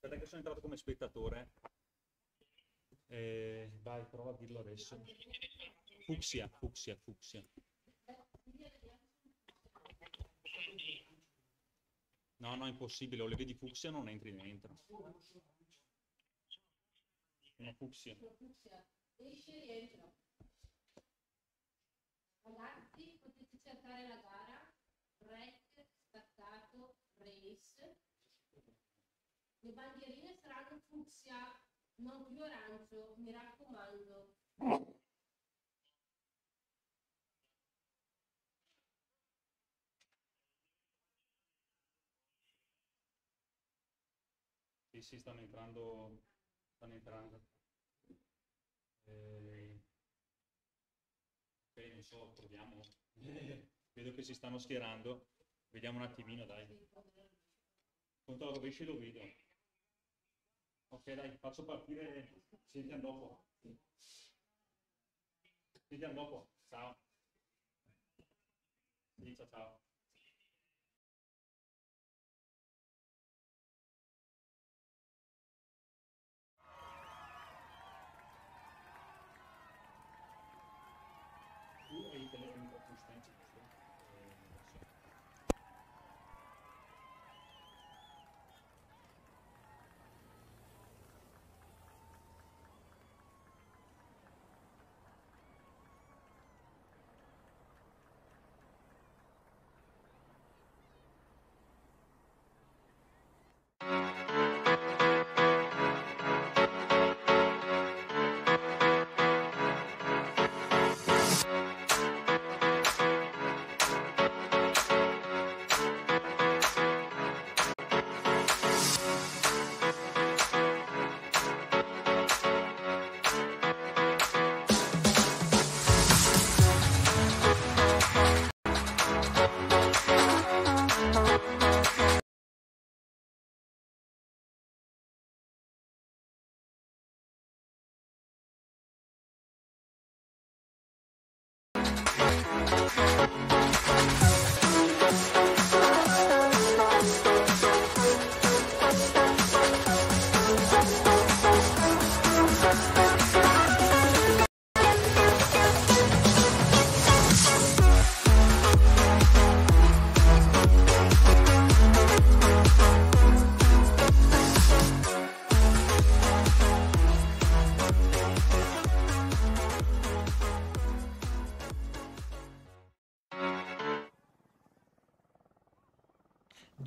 Aspetta che sono entrato come spettatore. Eh, vai, prova a dirlo adesso. Fuxia, fuxia, fuxia. No, no, è impossibile. O le vedi fuxia, non entri dentro. Una fucsia. Esce e entra. Ragazzi, potete cercare la gara. Break, staccato, race le bandierine saranno fucsia, non più arancio, mi raccomando. Sì, sì, stanno entrando, stanno entrando. Eh, ok, non so, proviamo. Vedo che si stanno schierando. Vediamo un attimino, dai. Controllo, esce lo vedo. dai, faccio partire Silvian dopo. Sentiamo dopo, ciao. Sì, ciao ciao.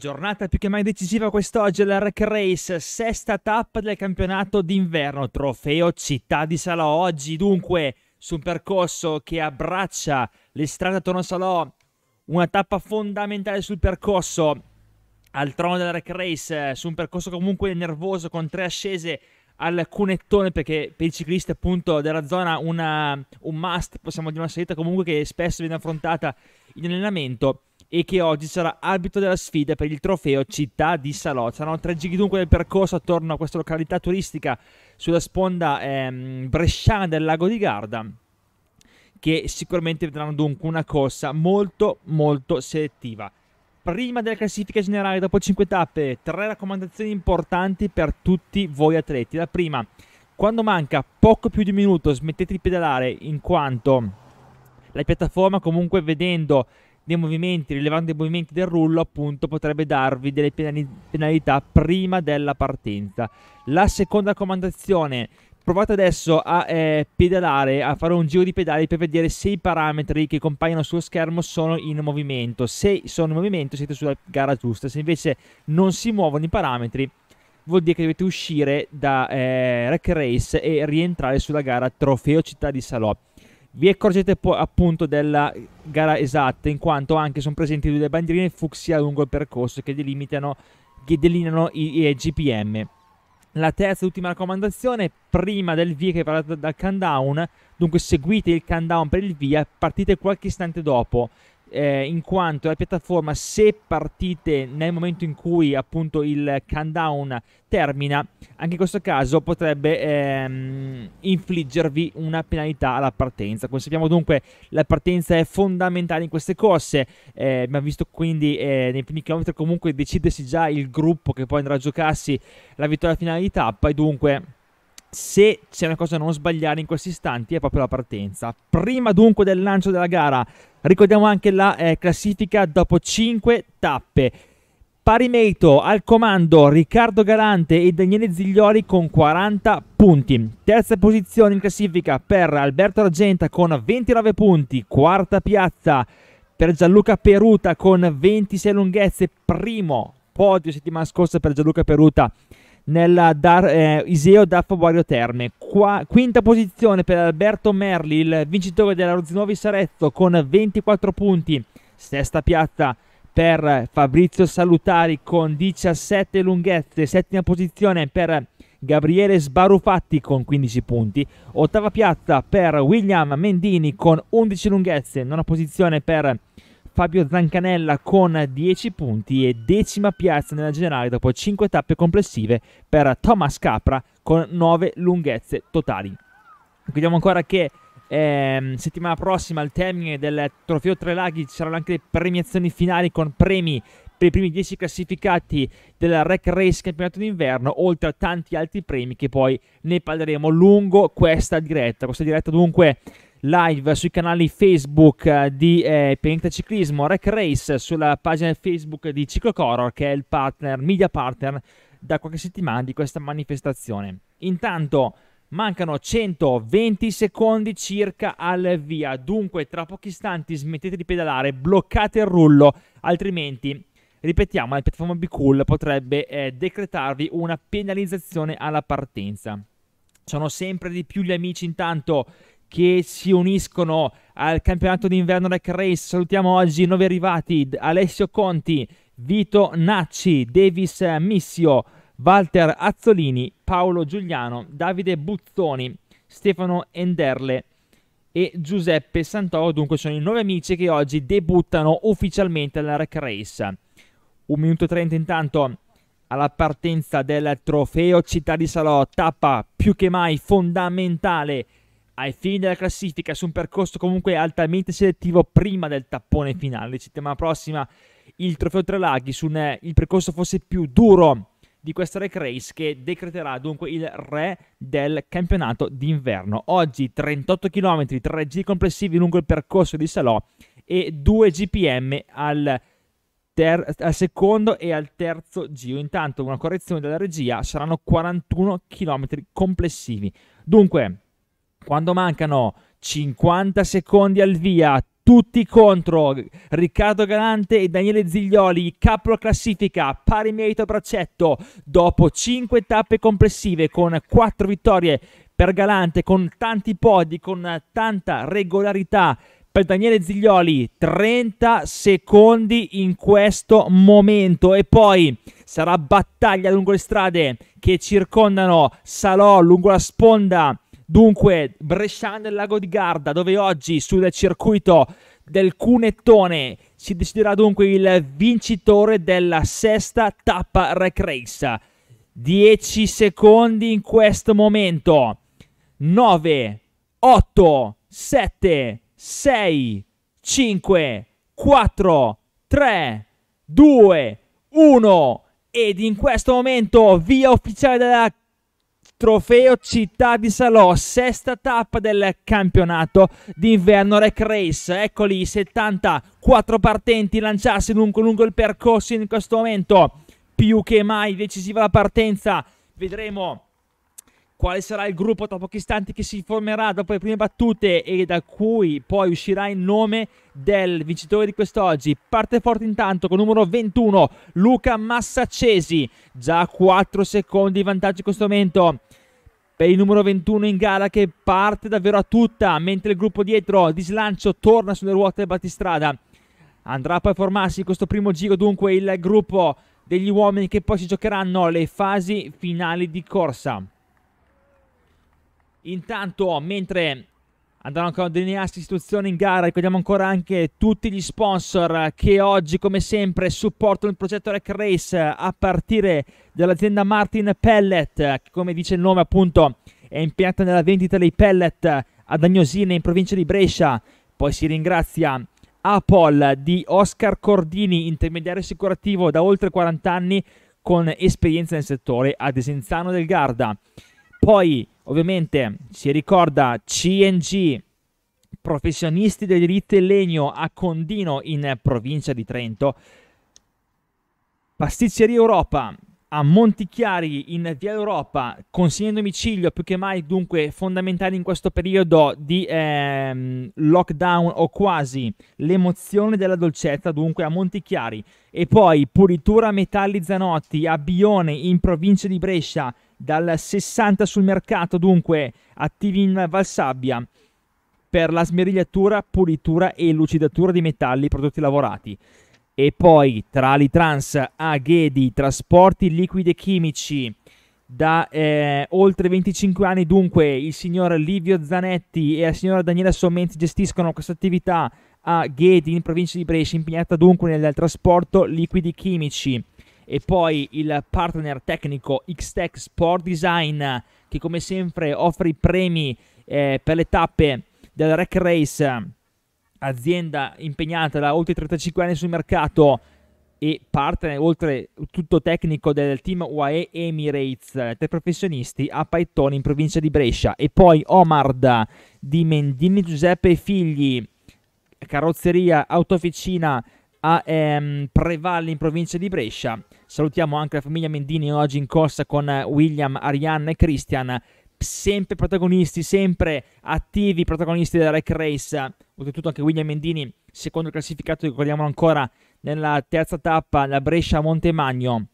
Giornata più che mai decisiva quest'oggi alla Rec Race, sesta tappa del campionato d'inverno, trofeo Città di Salò. Oggi dunque su un percorso che abbraccia le strade attorno a Salò, una tappa fondamentale sul percorso al trono della Rec Race, eh, su un percorso comunque nervoso con tre ascese al cunettone perché per i ciclisti appunto della zona una, un must, possiamo dire una salita comunque che spesso viene affrontata in allenamento e che oggi sarà arbitro della sfida per il trofeo Città di Salò. Saranno tre giri dunque del percorso attorno a questa località turistica sulla sponda ehm, bresciana del lago di Garda che sicuramente vedranno dunque una corsa molto molto selettiva. Prima della classifica generale, dopo 5 tappe, tre raccomandazioni importanti per tutti voi atleti. La prima, quando manca poco più di un minuto smettete di pedalare in quanto la piattaforma comunque vedendo dei movimenti, rilevanti movimenti del rullo, appunto, potrebbe darvi delle penalità prima della partenza. La seconda comandazione. Provate adesso a eh, pedalare, a fare un giro di pedali per vedere se i parametri che compaiono sullo schermo sono in movimento. Se sono in movimento siete sulla gara giusta, se invece non si muovono i parametri vuol dire che dovete uscire da eh, Rec Race e rientrare sulla gara Trofeo Città di Salò. Vi accorgete po- appunto della gara esatta, in quanto anche sono presenti due bandierine fucsia lungo il percorso che, che delineano i, i GPM. La terza e ultima raccomandazione, prima del via che è parlato dal countdown, dunque seguite il countdown per il via, partite qualche istante dopo eh, in quanto la piattaforma se partite nel momento in cui appunto il countdown termina, anche in questo caso potrebbe ehm, infliggervi una penalità alla partenza. Come sappiamo dunque la partenza è fondamentale in queste corse, eh, abbiamo visto quindi eh, nei primi chilometri comunque decidersi già il gruppo che poi andrà a giocarsi la vittoria finale di tappa e dunque se c'è una cosa da non sbagliare in questi istanti è proprio la partenza. Prima dunque del lancio della gara, ricordiamo anche la eh, classifica dopo 5 tappe. Pari merito al comando Riccardo Galante e Daniele Zigliori con 40 punti. Terza posizione in classifica per Alberto Argenta con 29 punti. Quarta piazza per Gianluca Peruta con 26 lunghezze. Primo podio settimana scorsa per Gianluca Peruta nella Dar, eh, Iseo Daffo Borio Terme. Qua, quinta posizione per Alberto Merli, il vincitore della Rozzinovi Sarezzo con 24 punti. Sesta piazza per Fabrizio Salutari con 17 lunghezze. Settima posizione per Gabriele Sbarufatti con 15 punti. Ottava piazza per William Mendini con 11 lunghezze. Nona posizione per Fabio Zancanella con 10 punti e decima piazza nella generale dopo 5 tappe complessive per Thomas Capra con 9 lunghezze totali. Vediamo ancora che eh, settimana prossima al termine del trofeo Tre Laghi ci saranno anche le premiazioni finali con premi per i primi 10 classificati della Rec Race Campionato d'Inverno, oltre a tanti altri premi che poi ne parleremo lungo questa diretta. Questa diretta dunque live sui canali Facebook eh, di eh, Pianeta Ciclismo Rec Race, sulla pagina Facebook di Ciclocoror che è il partner, media partner da qualche settimana di questa manifestazione. Intanto mancano 120 secondi circa al via, dunque tra pochi istanti smettete di pedalare, bloccate il rullo, altrimenti ripetiamo, la piattaforma Bicool potrebbe eh, decretarvi una penalizzazione alla partenza. Sono sempre di più gli amici intanto che si uniscono al campionato d'inverno Rec Race. Salutiamo oggi i nuovi arrivati Alessio Conti, Vito Nacci, Davis Missio, Walter Azzolini, Paolo Giuliano, Davide Buzzoni, Stefano Enderle e Giuseppe Santoro. Dunque sono i nuovi amici che oggi debuttano ufficialmente alla Rec Race. Un minuto e trenta intanto alla partenza del trofeo Città di Salò, tappa più che mai fondamentale ai fini della classifica su un percorso comunque altamente selettivo prima del tappone finale. Settimana prossima il trofeo Tre Laghi su un eh, il percorso forse più duro di questa rec race che decreterà dunque il re del campionato d'inverno. Oggi 38 km, 3 G complessivi lungo il percorso di Salò e 2 GPM al, ter- al secondo e al terzo giro. Intanto una correzione della regia saranno 41 km complessivi. Dunque quando mancano 50 secondi al via, tutti contro Riccardo Galante e Daniele Ziglioli, capo classifica, pari merito a braccetto, dopo 5 tappe complessive con 4 vittorie per Galante, con tanti podi, con tanta regolarità per Daniele Ziglioli 30 secondi in questo momento e poi sarà battaglia lungo le strade che circondano Salò lungo la sponda Dunque, Bresciano del Lago di Garda, dove oggi sul circuito del Cunettone si deciderà dunque il vincitore della sesta tappa Rec Race. 10 secondi in questo momento. 9, 8, 7, 6, 5, 4, 3, 2, 1. Ed in questo momento via ufficiale della Trofeo Città di Salò, sesta tappa del campionato d'inverno Rec Race. Eccoli i 74 partenti lanciarsi dunque lungo il percorso in questo momento. Più che mai decisiva la partenza. Vedremo quale sarà il gruppo tra pochi istanti che si formerà dopo le prime battute e da cui poi uscirà il nome del vincitore di quest'oggi. Parte forte intanto con numero 21 Luca Massacesi, già 4 secondi di vantaggio in questo momento. Per il numero 21 in gara che parte davvero a tutta, mentre il gruppo dietro di slancio torna sulle ruote battistrada. Andrà poi a formarsi in questo primo giro dunque il gruppo degli uomini che poi si giocheranno le fasi finali di corsa. Intanto, mentre Andranno ancora a delinearsi istituzioni in gara, ricordiamo ancora anche tutti gli sponsor che oggi come sempre supportano il progetto Rec Race a partire dall'azienda Martin Pellet che come dice il nome appunto è impianta nella vendita dei pellet ad Agnosine in provincia di Brescia, poi si ringrazia Apple di Oscar Cordini, intermediario assicurativo da oltre 40 anni con esperienza nel settore ad Esenzano del Garda. Poi Ovviamente si ricorda CNG, professionisti del diritto in legno a Condino in provincia di Trento. Pasticceria Europa a Montichiari in Via Europa, consegna domicilio più che mai dunque fondamentale in questo periodo di ehm, lockdown o quasi, l'emozione della dolcezza dunque a Montichiari e poi Puritura Metalli Zanotti a Bione in provincia di Brescia, dal 60 sul mercato, dunque attivi in Valsabbia per la smerigliatura, pulitura e lucidatura di metalli prodotti lavorati. E poi tra a Ghedi, trasporti liquidi e chimici, da eh, oltre 25 anni dunque il signor Livio Zanetti e la signora Daniela Sommenti gestiscono questa attività a Ghedi in provincia di Brescia impegnata dunque nel trasporto liquidi chimici e poi il partner tecnico Xtech Sport Design che come sempre offre i premi eh, per le tappe del Rec Race, azienda impegnata da oltre 35 anni sul mercato e partner oltre tutto tecnico del team UAE Emirates, tre professionisti a Paitone in provincia di Brescia e poi Omard di Mendini Giuseppe e Figli, carrozzeria, autoficina a ehm, Prevalle in provincia di Brescia. Salutiamo anche la famiglia Mendini oggi in corsa con William, Arianna e Christian, sempre protagonisti, sempre attivi protagonisti della Rec Race. Oltretutto anche William Mendini, secondo il classificato, ricordiamo ancora nella terza tappa, la Brescia Montemagno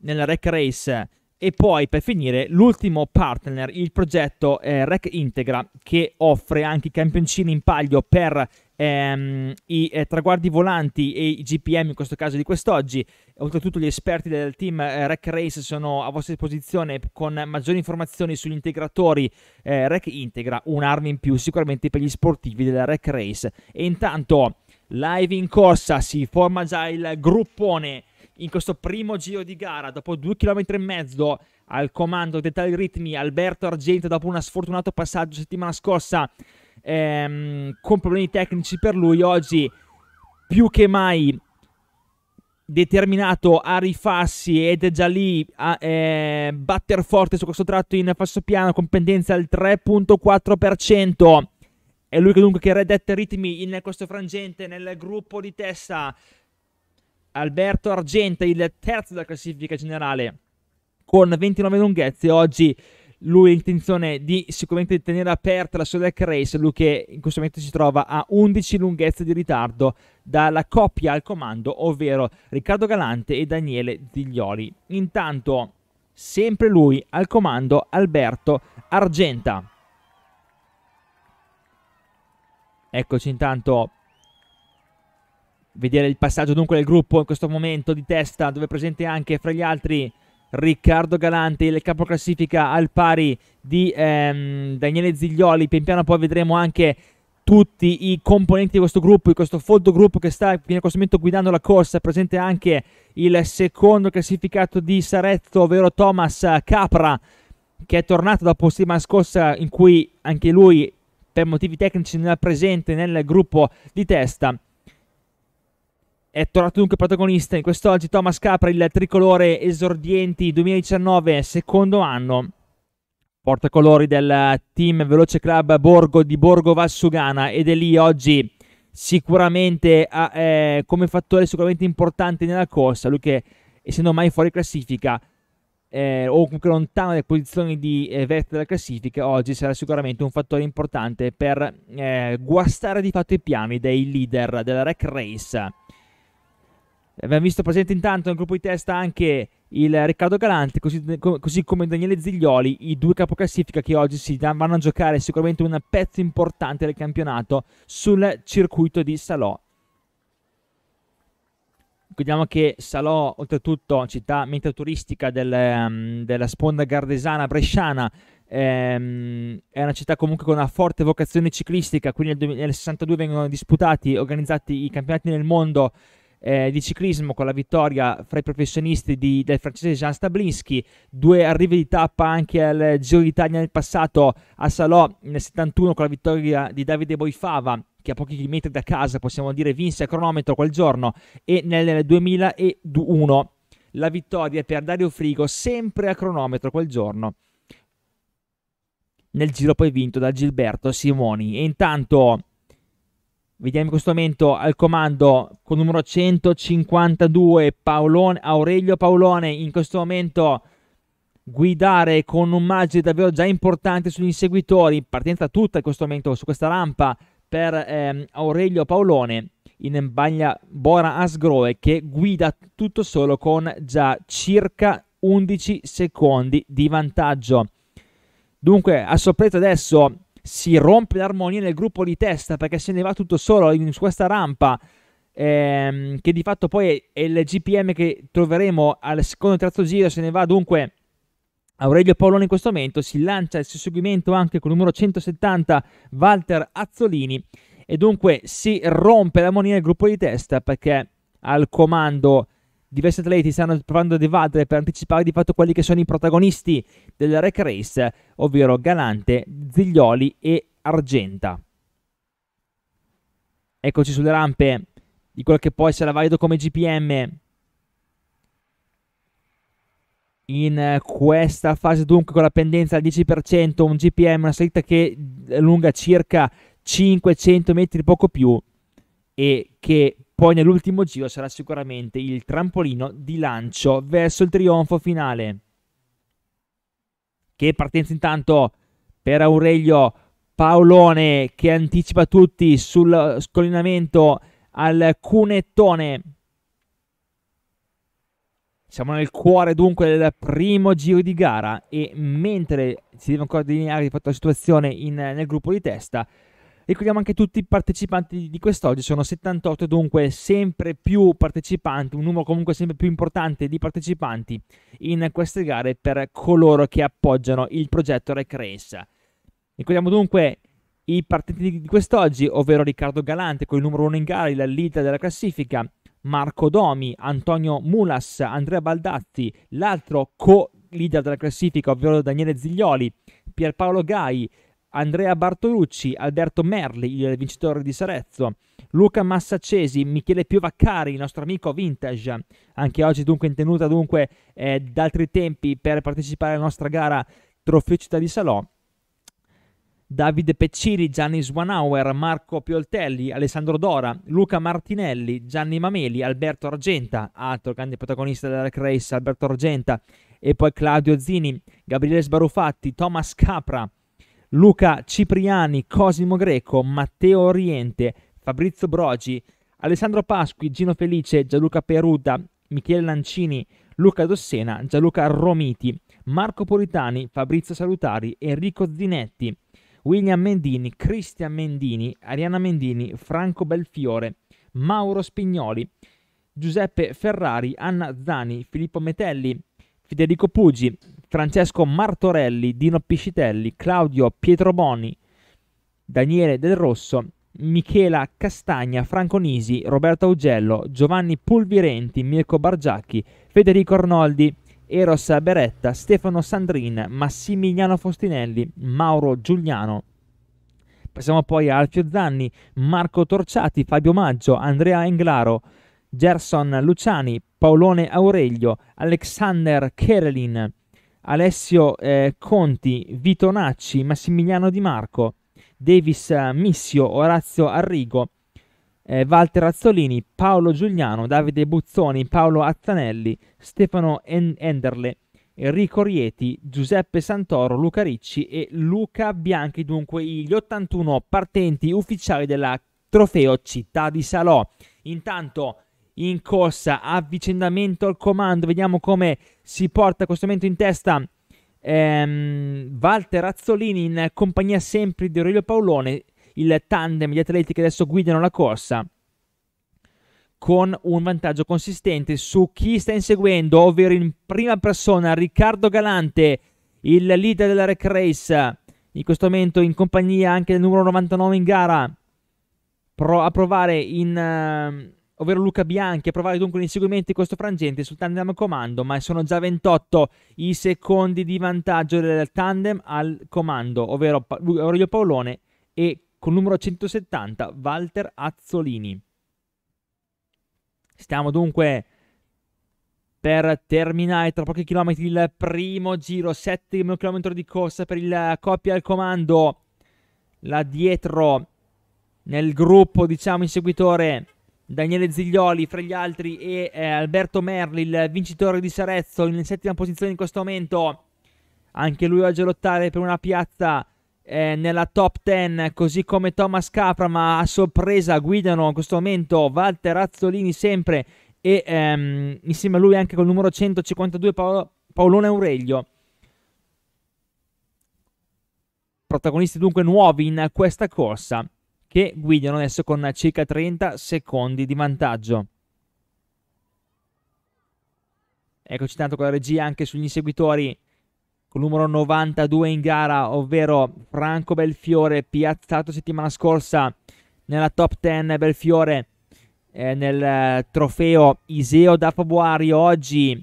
nella Rec Race e poi per finire l'ultimo partner, il progetto eh, Rec Integra, che offre anche i campioncini in paglio per ehm, i eh, traguardi volanti e i GPM, in questo caso di quest'oggi. Oltretutto gli esperti del team eh, Rec Race sono a vostra disposizione con maggiori informazioni sugli integratori eh, Rec Integra, un'arma in più sicuramente per gli sportivi della Rec Race. E intanto live in corsa si forma già il gruppone in questo primo giro di gara, dopo due chilometri e mezzo, al comando dei tali ritmi, Alberto Argento, dopo un sfortunato passaggio settimana scorsa, ehm, con problemi tecnici per lui, oggi più che mai determinato a rifarsi ed è già lì a eh, batter forte su questo tratto in passo piano con pendenza al 3.4%. È lui che dunque che redette ritmi in questo frangente nel gruppo di testa Alberto Argenta, il terzo della classifica generale, con 29 lunghezze. Oggi lui ha intenzione di sicuramente tenere aperta la sua deck race, lui che in questo momento si trova a 11 lunghezze di ritardo dalla coppia al comando, ovvero Riccardo Galante e Daniele Ziglioli. Intanto, sempre lui al comando, Alberto Argenta. Eccoci intanto vedere il passaggio dunque del gruppo in questo momento di testa dove è presente anche fra gli altri Riccardo Galante, il capoclassifica al pari di ehm, Daniele Ziglioli, pian piano poi vedremo anche tutti i componenti di questo gruppo, di questo folto gruppo che sta in questo momento guidando la corsa, è presente anche il secondo classificato di Sarezzo, ovvero Thomas Capra, che è tornato dopo settimana scorsa in cui anche lui per motivi tecnici non è presente nel gruppo di testa è tornato dunque protagonista in quest'oggi Thomas Capra, il tricolore esordienti 2019, secondo anno. Portacolori del team Veloce Club Borgo di Borgo Valsugana ed è lì oggi sicuramente ha, eh, come fattore sicuramente importante nella corsa, lui che essendo mai fuori classifica eh, o comunque lontano dalle posizioni di eh, vetta della classifica, oggi sarà sicuramente un fattore importante per eh, guastare di fatto i piani dei leader della Rec Race. Abbiamo visto presente intanto nel gruppo di testa anche il Riccardo Galante, così, così come Daniele Ziglioli, i due capocassifica che oggi si vanno a giocare sicuramente un pezzo importante del campionato sul circuito di Salò. Ricordiamo che Salò, oltretutto, città meta turistica del, ehm, della sponda gardesana bresciana, ehm, è una città comunque con una forte vocazione ciclistica, quindi nel, nel 62 vengono disputati, organizzati i campionati nel mondo eh, di ciclismo con la vittoria fra i professionisti di, del francese Jean Stablinski, due arrivi di tappa anche al Giro d'Italia nel passato a Salò nel 71 con la vittoria di Davide Boifava che a pochi chilometri da casa possiamo dire vinse a cronometro quel giorno e nel 2001 la vittoria per Dario Frigo sempre a cronometro quel giorno nel giro poi vinto da Gilberto Simoni e intanto Vediamo in questo momento al comando con numero 152 Paolone, Aurelio Paolone in questo momento guidare con un margine davvero già importante sugli inseguitori, partenza tutta in questo momento su questa rampa per ehm, Aurelio Paolone in bagna Bora Asgroe che guida tutto solo con già circa 11 secondi di vantaggio. Dunque a sorpresa adesso si rompe l'armonia nel gruppo di testa perché se ne va tutto solo in, su questa rampa ehm, che di fatto poi è il GPM che troveremo al secondo e terzo giro se ne va dunque Aurelio Paolone in questo momento si lancia il suo seguimento anche con il numero 170 Walter Azzolini e dunque si rompe l'armonia nel gruppo di testa perché al comando diversi atleti stanno provando ad evadere per anticipare di fatto quelli che sono i protagonisti del Rec Race, ovvero Galante, Ziglioli e Argenta. Eccoci sulle rampe di quello che poi sarà valido come GPM in eh, questa fase dunque con la pendenza al 10%, un GPM, una salita che è eh, lunga circa 500 metri, poco più, e che poi nell'ultimo giro sarà sicuramente il trampolino di lancio verso il trionfo finale. Che partenza intanto per Aurelio Paolone che anticipa tutti sul scollinamento al cunettone. Siamo nel cuore dunque del primo giro di gara e mentre si deve ancora delineare di fatto la situazione in, nel gruppo di testa, Ricordiamo anche tutti i partecipanti di quest'oggi, sono 78, dunque sempre più partecipanti, un numero comunque sempre più importante di partecipanti in queste gare per coloro che appoggiano il progetto Recreation. Ricordiamo dunque i partiti di quest'oggi, ovvero Riccardo Galante con il numero 1 in gara, il leader della classifica, Marco Domi, Antonio Mulas, Andrea Baldatti, l'altro co-leader della classifica, ovvero Daniele Ziglioli, Pierpaolo Gai, Andrea Bartolucci, Alberto Merli, il vincitore di Sarezzo, Luca Massacesi, Michele Piovaccari, il nostro amico Vintage, anche oggi dunque in tenuta dunque eh, da altri tempi per partecipare alla nostra gara Trofeo Città di Salò. Davide Pecciri, Gianni Swanauer, Marco Pioltelli, Alessandro Dora, Luca Martinelli, Gianni Mameli, Alberto Argenta, altro grande protagonista della Race, Alberto Argenta, e poi Claudio Zini, Gabriele Sbaruffatti, Thomas Capra, Luca Cipriani, Cosimo Greco, Matteo Oriente, Fabrizio Brogi, Alessandro Pasqui, Gino Felice, Gianluca Peruda, Michele Lancini, Luca Dossena, Gianluca Romiti, Marco Politani, Fabrizio Salutari, Enrico Zinetti, William Mendini, Cristian Mendini, Ariana Mendini, Franco Belfiore, Mauro Spignoli, Giuseppe Ferrari, Anna Zani, Filippo Metelli, Federico Pugi, Francesco Martorelli, Dino Piscitelli, Claudio Pietroboni, Daniele Del Rosso, Michela Castagna, Franco Nisi, Roberto Augello, Giovanni Pulvirenti, Mirko Bargiacchi, Federico Arnoldi, Eros Beretta, Stefano Sandrin, Massimiliano Fostinelli, Mauro Giuliano. Passiamo poi a Alfio Zanni, Marco Torciati, Fabio Maggio, Andrea Englaro, Gerson Luciani, Paolone Aurelio, Alexander Kerelin, Alessio eh, Conti, Nacci, Massimiliano Di Marco, Davis eh, Missio, Orazio Arrigo, eh, Walter Azzolini, Paolo Giuliano, Davide Buzzoni, Paolo Azzanelli, Stefano en- Enderle, Enrico Rieti, Giuseppe Santoro, Luca Ricci e Luca Bianchi, dunque gli 81 partenti ufficiali della Trofeo Città di Salò. Intanto in corsa, avvicendamento al comando, vediamo come si porta questo momento in testa ehm, Walter Razzolini in compagnia sempre di Aurelio Paolone, il tandem di atleti che adesso guidano la corsa con un vantaggio consistente su chi sta inseguendo, ovvero in prima persona Riccardo Galante, il leader della Rec Race, in questo momento in compagnia anche del numero 99 in gara, pro- a provare in... Uh, ovvero Luca Bianchi, a provare dunque l'inseguimento in questo frangente sul tandem comando, ma sono già 28 i secondi di vantaggio del tandem al comando, ovvero pa- Aurelio Paolone e con numero 170 Walter Azzolini. Stiamo dunque per terminare tra pochi chilometri il primo giro, settimo chilometro di corsa per il coppia al comando, là dietro nel gruppo diciamo inseguitore Daniele Ziglioli fra gli altri e eh, Alberto Merli, il vincitore di Sarezzo in settima posizione in questo momento. Anche lui oggi a lottare per una piazza eh, nella top 10, così come Thomas Capra, ma a sorpresa guidano in questo momento Walter Razzolini sempre e ehm, insieme a lui anche col numero 152 Paolo, Paolone Aurelio. Protagonisti dunque nuovi in questa corsa che guidano adesso con circa 30 secondi di vantaggio. Eccoci tanto con la regia anche sugli inseguitori con numero 92 in gara, ovvero Franco Belfiore, piazzato settimana scorsa nella top 10 Belfiore eh, nel eh, trofeo Iseo da Fabuario oggi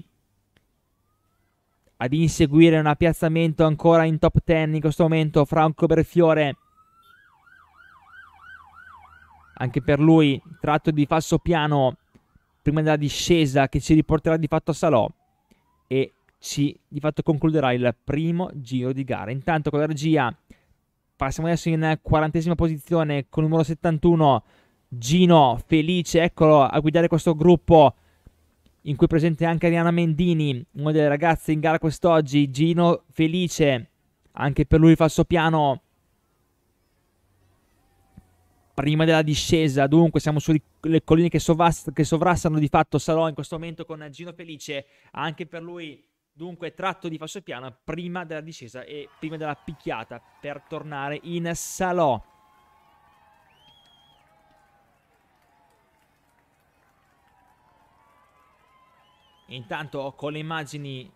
ad inseguire un piazzamento ancora in top 10 in questo momento Franco Belfiore anche per lui tratto di falso piano prima della discesa che ci riporterà di fatto a Salò e ci di fatto concluderà il primo giro di gara. Intanto con la regia passiamo adesso in quarantesima posizione con il numero 71 Gino Felice, eccolo a guidare questo gruppo in cui è presente anche Ariana Mendini, una delle ragazze in gara quest'oggi, Gino Felice, anche per lui il falso piano prima della discesa, dunque siamo sulle colline che, sovrast- che sovrastano di fatto Salò in questo momento con Gino Felice, anche per lui dunque tratto di falso piano prima della discesa e prima della picchiata per tornare in Salò. Intanto con le immagini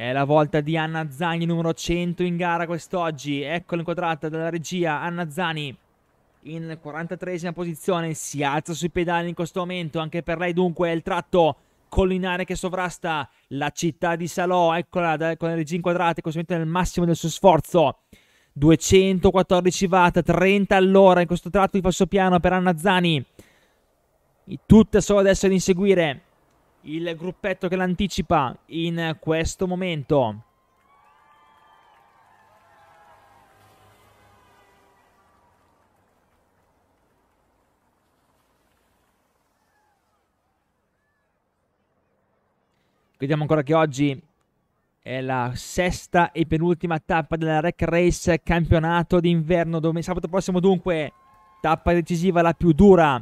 è la volta di Anna Zani, numero 100 in gara quest'oggi. Ecco l'inquadrata dalla regia. Anna Zani in 43esima posizione. Si alza sui pedali in questo momento. Anche per lei, dunque, è il tratto collinare che sovrasta la città di Salò. Eccola con le regie inquadrate. Così nel massimo del suo sforzo. 214 watt, 30 all'ora in questo tratto di falso piano per Anna Zani. Tutta solo adesso ad inseguire il gruppetto che l'anticipa in questo momento. Vediamo ancora che oggi è la sesta e penultima tappa della Rec Race campionato d'inverno. Sabato prossimo dunque tappa decisiva la più dura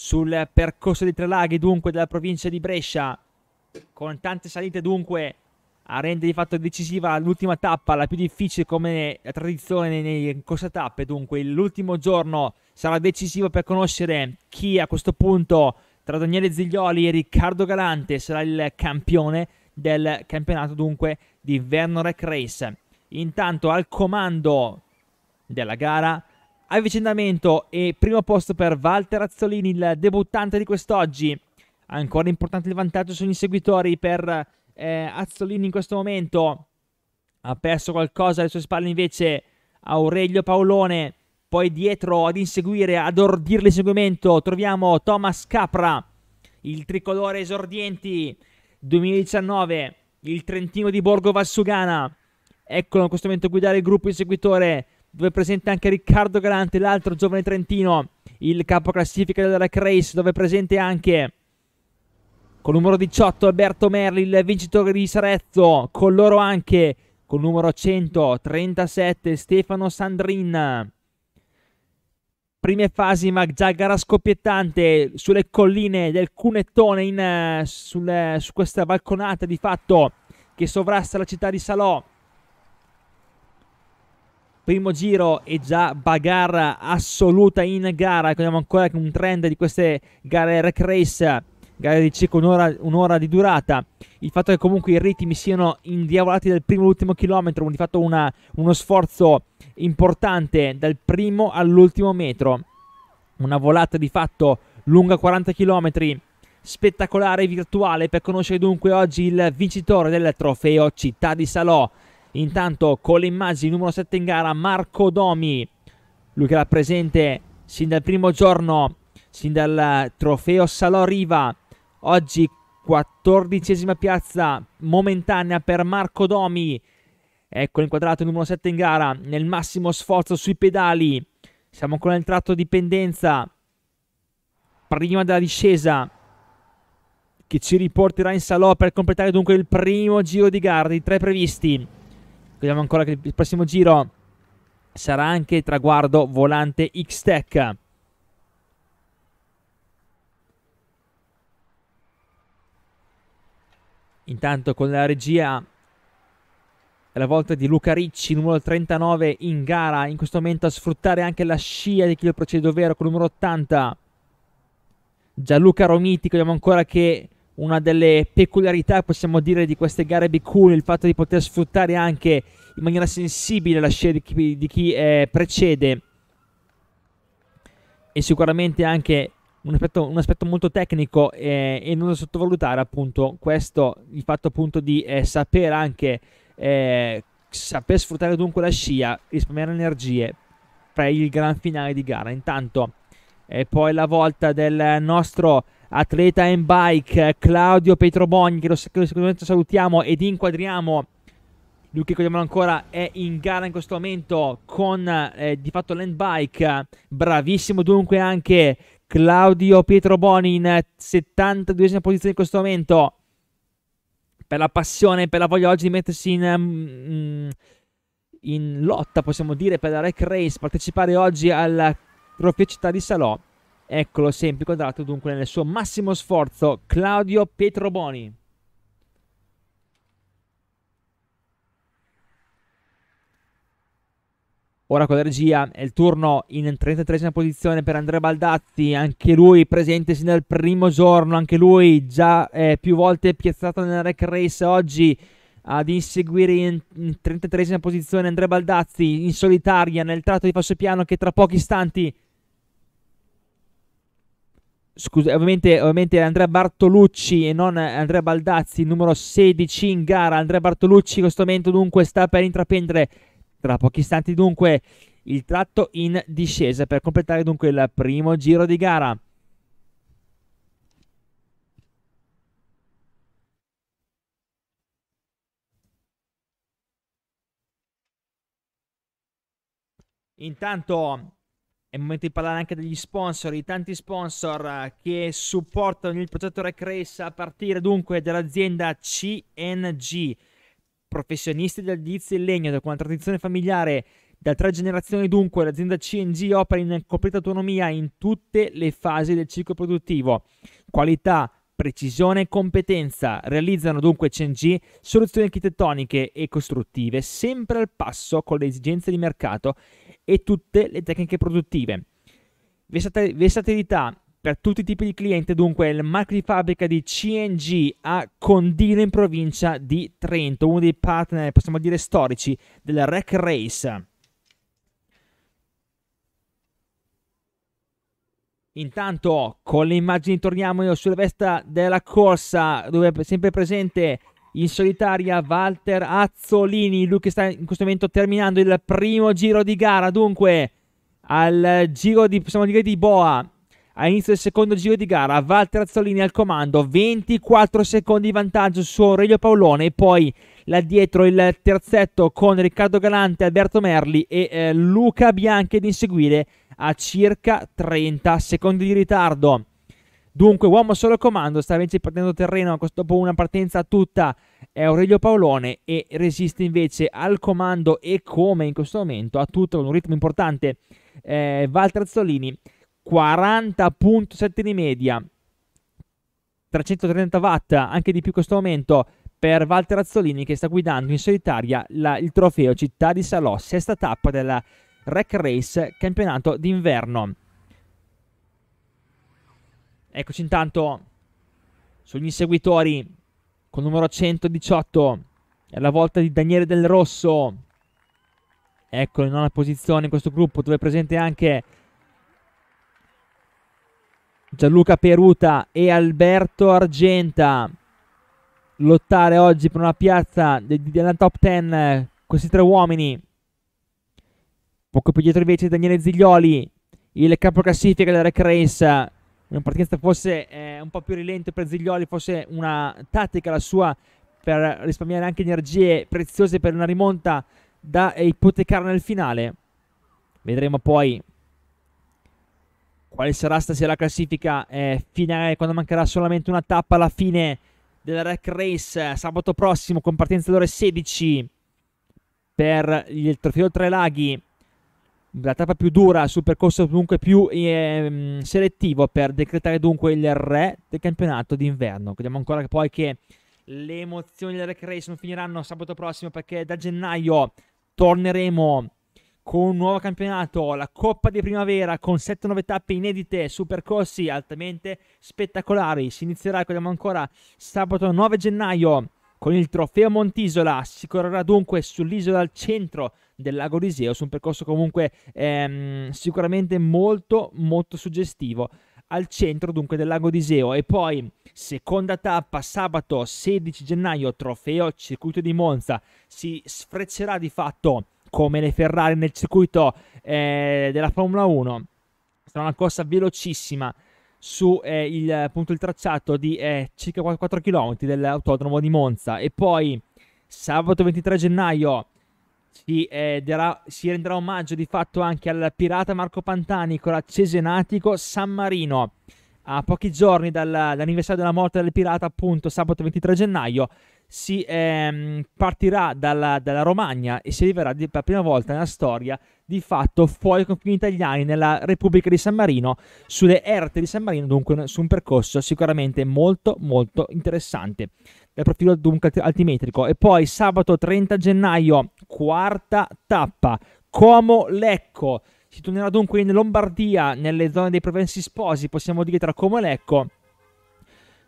sul percorso di laghi dunque della provincia di Brescia con tante salite dunque a rende di fatto decisiva l'ultima tappa la più difficile come la tradizione in corsa tappe dunque l'ultimo giorno sarà decisivo per conoscere chi a questo punto tra Daniele Ziglioli e Riccardo Galante sarà il campione del campionato dunque di Verno Rec Race intanto al comando della gara avvicinamento e primo posto per Walter Azzolini, il debuttante di quest'oggi. Ancora importante il vantaggio sugli inseguitori per eh, Azzolini in questo momento. Ha perso qualcosa alle sue spalle invece Aurelio Paolone. Poi dietro ad inseguire, ad ordire l'inseguimento, troviamo Thomas Capra, il tricolore esordienti 2019, il Trentino di Borgo Valsugana. Eccolo in questo momento guidare il gruppo inseguitore dove è presente anche Riccardo Galante, l'altro giovane trentino, il capo classifica della Crace, dove è presente anche col numero 18 Alberto Merli, il vincitore di Sarezzo, con loro anche col numero 137 Stefano Sandrin. Prime fasi, ma già gara scoppiettante sulle colline del Cunettone in, eh, sul, eh, su questa balconata di fatto che sovrasta la città di Salò primo giro è già bagarra assoluta in gara, abbiamo ancora un trend di queste gare rack race, gare di circa un'ora, un'ora, di durata, il fatto che comunque i ritmi siano indiavolati dal primo all'ultimo chilometro, di fatto una, uno sforzo importante dal primo all'ultimo metro, una volata di fatto lunga 40 km, spettacolare e virtuale per conoscere dunque oggi il vincitore del trofeo Città di Salò. Intanto con le immagini numero 7 in gara, Marco Domi, lui che era presente sin dal primo giorno, sin dal trofeo Salò Riva, oggi quattordicesima piazza momentanea per Marco Domi. Ecco inquadrato numero 7 in gara nel massimo sforzo sui pedali. Siamo ancora nel tratto di pendenza Prima della discesa che ci riporterà in salò per completare dunque il primo giro di gara dei tre previsti. Vediamo ancora che il prossimo giro sarà anche traguardo volante X-Tech. Intanto con la regia è la volta di Luca Ricci, numero 39 in gara, in questo momento a sfruttare anche la scia di chi lo procede ovvero con il numero 80. Gianluca Romiti, vediamo ancora che una delle peculiarità, possiamo dire, di queste gare Bikun, il fatto di poter sfruttare anche in maniera sensibile la scia di chi, di chi eh, precede e sicuramente anche un aspetto, un aspetto molto tecnico eh, e non da sottovalutare appunto questo, il fatto appunto di eh, saper anche eh, saper sfruttare dunque la scia, risparmiare energie per il gran finale di gara. Intanto è poi la volta del nostro atleta in bike eh, Claudio Petroboni, che lo salutiamo ed inquadriamo. Lui che ricordiamo ancora è in gara in questo momento con eh, di fatto l'end bike. Bravissimo dunque anche Claudio Pietroboni in 72esima eh, posizione in questo momento. Per la passione, per la voglia oggi di mettersi in, mm, mm, in, lotta, possiamo dire, per la Rec Race, partecipare oggi al Trofeo città di Salò Eccolo sempre inquadrato dunque nel suo massimo sforzo, Claudio Petroboni. Ora con la regia è il turno in 33 posizione per Andrea Baldazzi, anche lui presente sin dal primo giorno, anche lui già eh, più volte piazzato nella Rec Race oggi ad inseguire in 33 posizione Andrea Baldazzi in solitaria nel tratto di Fassopiano che tra pochi istanti Scusa, ovviamente, ovviamente, Andrea Bartolucci e non Andrea Baldazzi, numero 16 in gara. Andrea Bartolucci in questo momento dunque sta per intraprendere tra pochi istanti dunque il tratto in discesa per completare dunque il primo giro di gara. Intanto è il momento di parlare anche degli sponsor, i tanti sponsor eh, che supportano il progetto Recrace a partire dunque dall'azienda CNG, professionisti del edilizia in legno, da quanta tradizione familiare da tre generazioni dunque l'azienda CNG opera in completa autonomia in tutte le fasi del ciclo produttivo. Qualità, precisione e competenza realizzano dunque CNG soluzioni architettoniche e costruttive sempre al passo con le esigenze di mercato e tutte le tecniche produttive. Versatilità per tutti i tipi di clienti, dunque il marchio di fabbrica di CNG a Condino in provincia di Trento, uno dei partner, possiamo dire, storici del Rec Race. Intanto con le immagini torniamo sulla vesta della corsa dove è sempre presente in solitaria Walter Azzolini. Lui che sta in questo momento terminando il primo giro di gara. Dunque, al giro di, possiamo dire di Boa, a inizio del secondo giro di gara, Walter Azzolini al comando, 24 secondi di vantaggio su Aurelio Paolone e poi là dietro il terzetto con Riccardo Galante, Alberto Merli e eh, Luca Bianchi ad inseguire a circa 30 secondi di ritardo. Dunque, uomo solo comando, sta invece perdendo terreno dopo una partenza tutta è Aurelio Paolone e resiste invece al comando e come in questo momento a tutto un ritmo importante eh, Walter Azzolini, 40.7 di media, 330 watt, anche di più in questo momento per Walter Azzolini che sta guidando in solitaria la, il trofeo Città di Salò, sesta tappa della Rec Race campionato d'inverno. Eccoci intanto sugli inseguitori con numero 118 è la volta di Daniele Del Rosso. Eccolo in nona posizione in questo gruppo dove è presente anche Gianluca Peruta e Alberto Argenta. Lottare oggi per una piazza della top 10 questi tre uomini. Poco più dietro invece Daniele Ziglioli, il capoclassifica della Rec Race una partenza forse eh, un po' più rilente per Ziglioli, forse una tattica la sua per risparmiare anche energie preziose per una rimonta da ipotecare nel finale. Vedremo poi quale sarà stasera la classifica eh, finale quando mancherà solamente una tappa alla fine del Rec Race eh, sabato prossimo con partenza alle ore 16 per il trofeo Tre Laghi la tappa più dura sul percorso dunque più ehm, selettivo per decretare dunque il re del campionato d'inverno. Vediamo ancora poi che le emozioni del Recreation finiranno sabato prossimo perché da gennaio torneremo con un nuovo campionato, la Coppa di Primavera con 7-9 tappe inedite su percorsi altamente spettacolari. Si inizierà, vediamo ancora, sabato 9 gennaio con il trofeo Montisola si correrà dunque sull'isola al centro del lago di Seo, su un percorso comunque ehm, sicuramente molto molto suggestivo al centro dunque del lago di Seo e poi seconda tappa sabato 16 gennaio trofeo circuito di Monza si sfreccerà di fatto come le Ferrari nel circuito eh, della Formula 1 sarà una corsa velocissima su eh, il, appunto, il tracciato di eh, circa 4 km dell'autodromo di Monza e poi sabato 23 gennaio si, eh, darà, si, renderà omaggio di fatto anche al pirata Marco Pantani con la Cesenatico San Marino a pochi giorni dall'anniversario della morte del pirata appunto sabato 23 gennaio si ehm, partirà dalla, dalla, Romagna e si arriverà per la prima volta nella storia di fatto fuori i confini italiani nella Repubblica di San Marino, sulle erte di San Marino, dunque su un percorso sicuramente molto molto interessante dal profilo dunque altimetrico. E poi sabato 30 gennaio, quarta tappa, Como-Lecco, si tornerà dunque in Lombardia, nelle zone dei Provenzi Sposi, possiamo dire tra Como Lecco,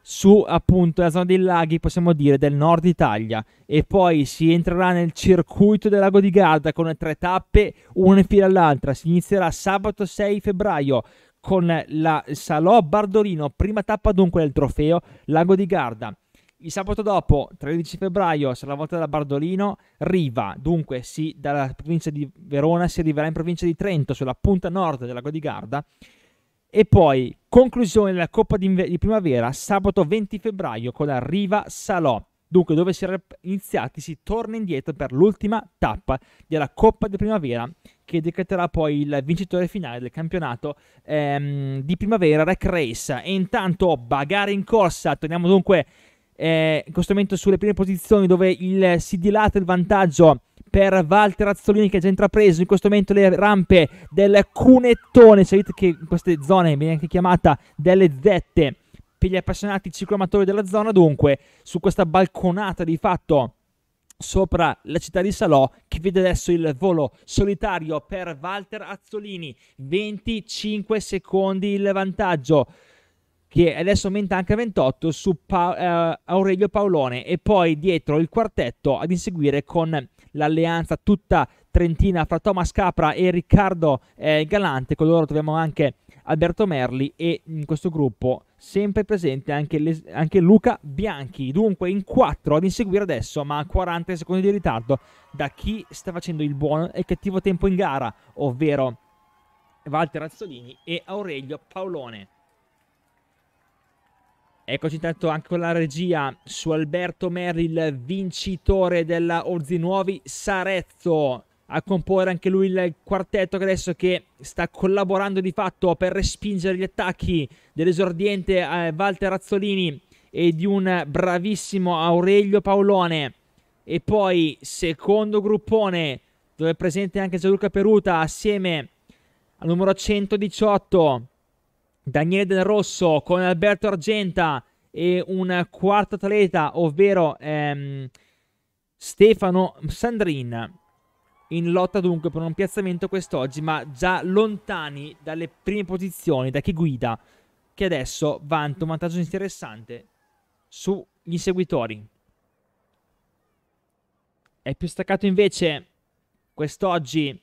su appunto la zona dei laghi, possiamo dire, del nord Italia e poi si entrerà nel circuito del lago di Garda con tre tappe, una in fila all'altra. Si inizierà sabato 6 febbraio con la Salò Bardolino, prima tappa dunque del trofeo Lago di Garda. Il sabato dopo, 13 febbraio, sarà la volta da Bardolino, Riva, dunque si, dalla provincia di Verona si arriverà in provincia di Trento, sulla punta nord del lago di Garda, e poi conclusione della Coppa di, Primavera sabato 20 febbraio con la Riva Salò. Dunque, dove si era iniziati, si torna indietro per l'ultima tappa della Coppa di Primavera che decreterà poi il vincitore finale del campionato ehm, di Primavera Rec Race. E intanto, bagare in corsa, torniamo dunque eh, in questo momento sulle prime posizioni dove il, si dilata il vantaggio per Walter Azzolini che ha già intrapreso in questo momento le rampe del cunettone, sapete che in queste zone viene anche chiamata delle zette per gli appassionati ciclomatori della zona, dunque su questa balconata di fatto sopra la città di Salò che vede adesso il volo solitario per Walter Azzolini 25 secondi il vantaggio che adesso aumenta anche a 28 su pa- uh, eh, Aurelio Paolone e poi dietro il quartetto ad inseguire con l'alleanza tutta trentina fra Thomas Capra e Riccardo eh, Galante, con loro troviamo anche Alberto Merli e in questo gruppo sempre presente anche, le, anche Luca Bianchi, dunque in quattro ad inseguire adesso ma a 40 secondi di ritardo da chi sta facendo il buono e il cattivo tempo in gara, ovvero Walter Azzolini e Aurelio Paolone. Eccoci intanto anche con la regia su Alberto Merri, il vincitore della Orzi Nuovi Sarezzo a comporre anche lui il quartetto che adesso che sta collaborando di fatto per respingere gli attacchi dell'esordiente eh, Walter Razzolini e di un bravissimo Aurelio Paolone. E poi secondo gruppone dove è presente anche Gianluca Peruta assieme al numero 118 Daniele Del Rosso con Alberto Argenta e un quarto atleta, ovvero ehm, Stefano Sandrin. In lotta dunque per un piazzamento quest'oggi, ma già lontani dalle prime posizioni, da chi guida, che adesso vanta un vantaggio interessante sugli seguitori. È più staccato invece quest'oggi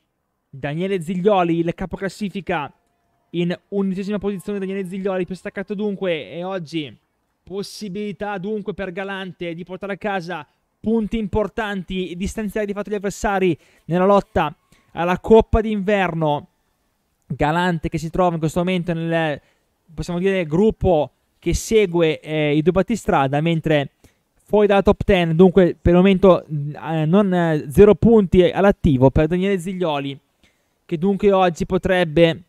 Daniele Ziglioli, il capo classifica in undicesima posizione Daniele Ziglioli, più staccato dunque e oggi possibilità dunque per Galante di portare a casa punti importanti, distanziare di fatto gli avversari nella lotta alla Coppa d'Inverno. Galante che si trova in questo momento nel, possiamo dire, gruppo che segue eh, i due battistrada, mentre fuori dalla top 10, dunque per il momento eh, non eh, zero punti all'attivo per Daniele Ziglioli, che dunque oggi potrebbe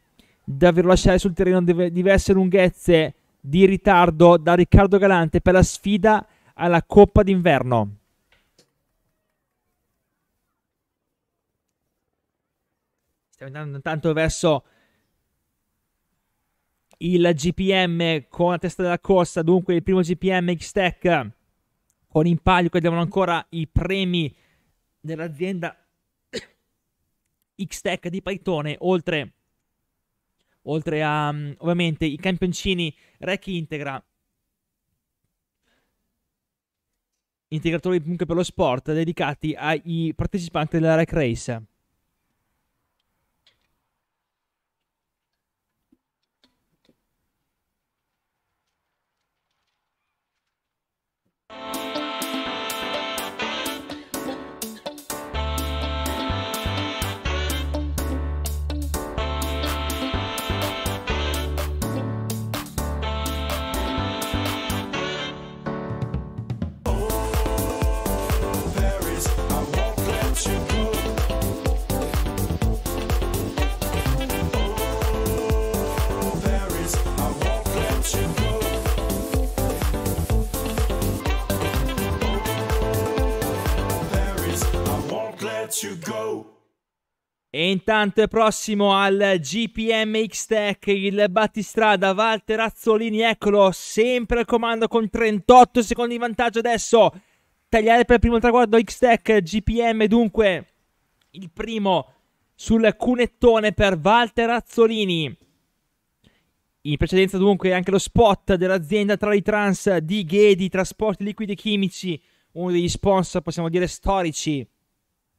davvero lasciare sul terreno diverse lunghezze di ritardo da Riccardo Galante per la sfida alla Coppa d'Inverno. Stiamo andando intanto verso il GPM con la testa della corsa, dunque il primo GPM X-Tech con in palio che devono ancora i premi dell'azienda X-Tech di Paitone, oltre oltre a mm, ovviamente i campioncini Rec Integra, integratori comunque per lo sport dedicati ai partecipanti della Rec Race. E intanto è prossimo al GPM X-Tech il battistrada Walter Azzolini, eccolo, sempre al comando con 38 secondi di vantaggio adesso. Tagliare per il primo traguardo X-Tech, GPM dunque il primo sul cunettone per Walter Azzolini. In precedenza dunque anche lo spot dell'azienda Trans di Ghedi, trasporti liquidi chimici, uno degli sponsor possiamo dire storici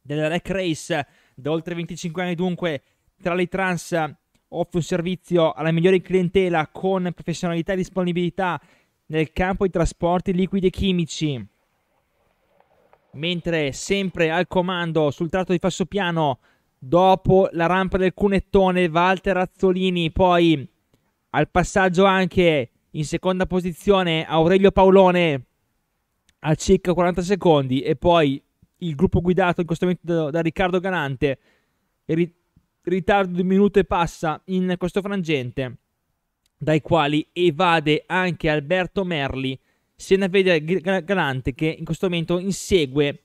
della Rec Race da oltre 25 anni dunque tra le trans offre un servizio alla migliore clientela con professionalità e disponibilità nel campo dei trasporti liquidi e chimici. Mentre sempre al comando sul tratto di Fassopiano, dopo la rampa del Cunettone, Walter Azzolini, poi al passaggio anche in seconda posizione Aurelio Paolone a circa 40 secondi e poi il gruppo guidato in questo momento da, da Riccardo Galante, ri, ritardo di un minuto e passa in questo frangente, dai quali evade anche Alberto Merli, se ne vede Galante che in questo momento insegue,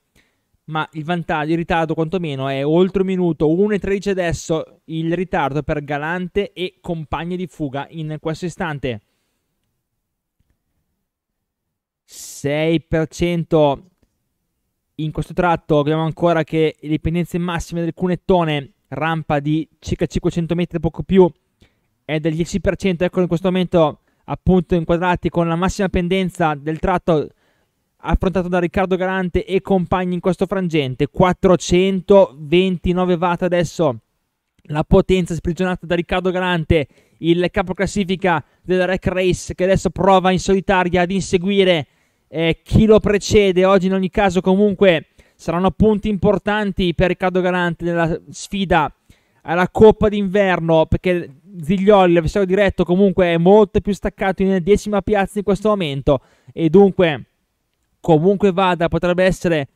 ma il vantaggio, il ritardo quantomeno è oltre un minuto, 1.13 adesso il ritardo per Galante e compagni di fuga in questo istante. 6% in questo tratto vediamo ancora che le pendenze massime del cunettone, rampa di circa 500 metri, poco più, è del 10%. Ecco in questo momento appunto inquadrati con la massima pendenza del tratto affrontato da Riccardo Galante e compagni in questo frangente. 429 watt adesso la potenza sprigionata da Riccardo Galante, il capo classifica della Rec Race che adesso prova in solitaria ad inseguire eh, chi lo precede. Oggi in ogni caso comunque saranno punti importanti per Riccardo Galante nella sfida alla Coppa d'inverno perché Ziglioli, l'avversario diretto, comunque è molto più staccato in decima piazza in questo momento e dunque comunque vada potrebbe essere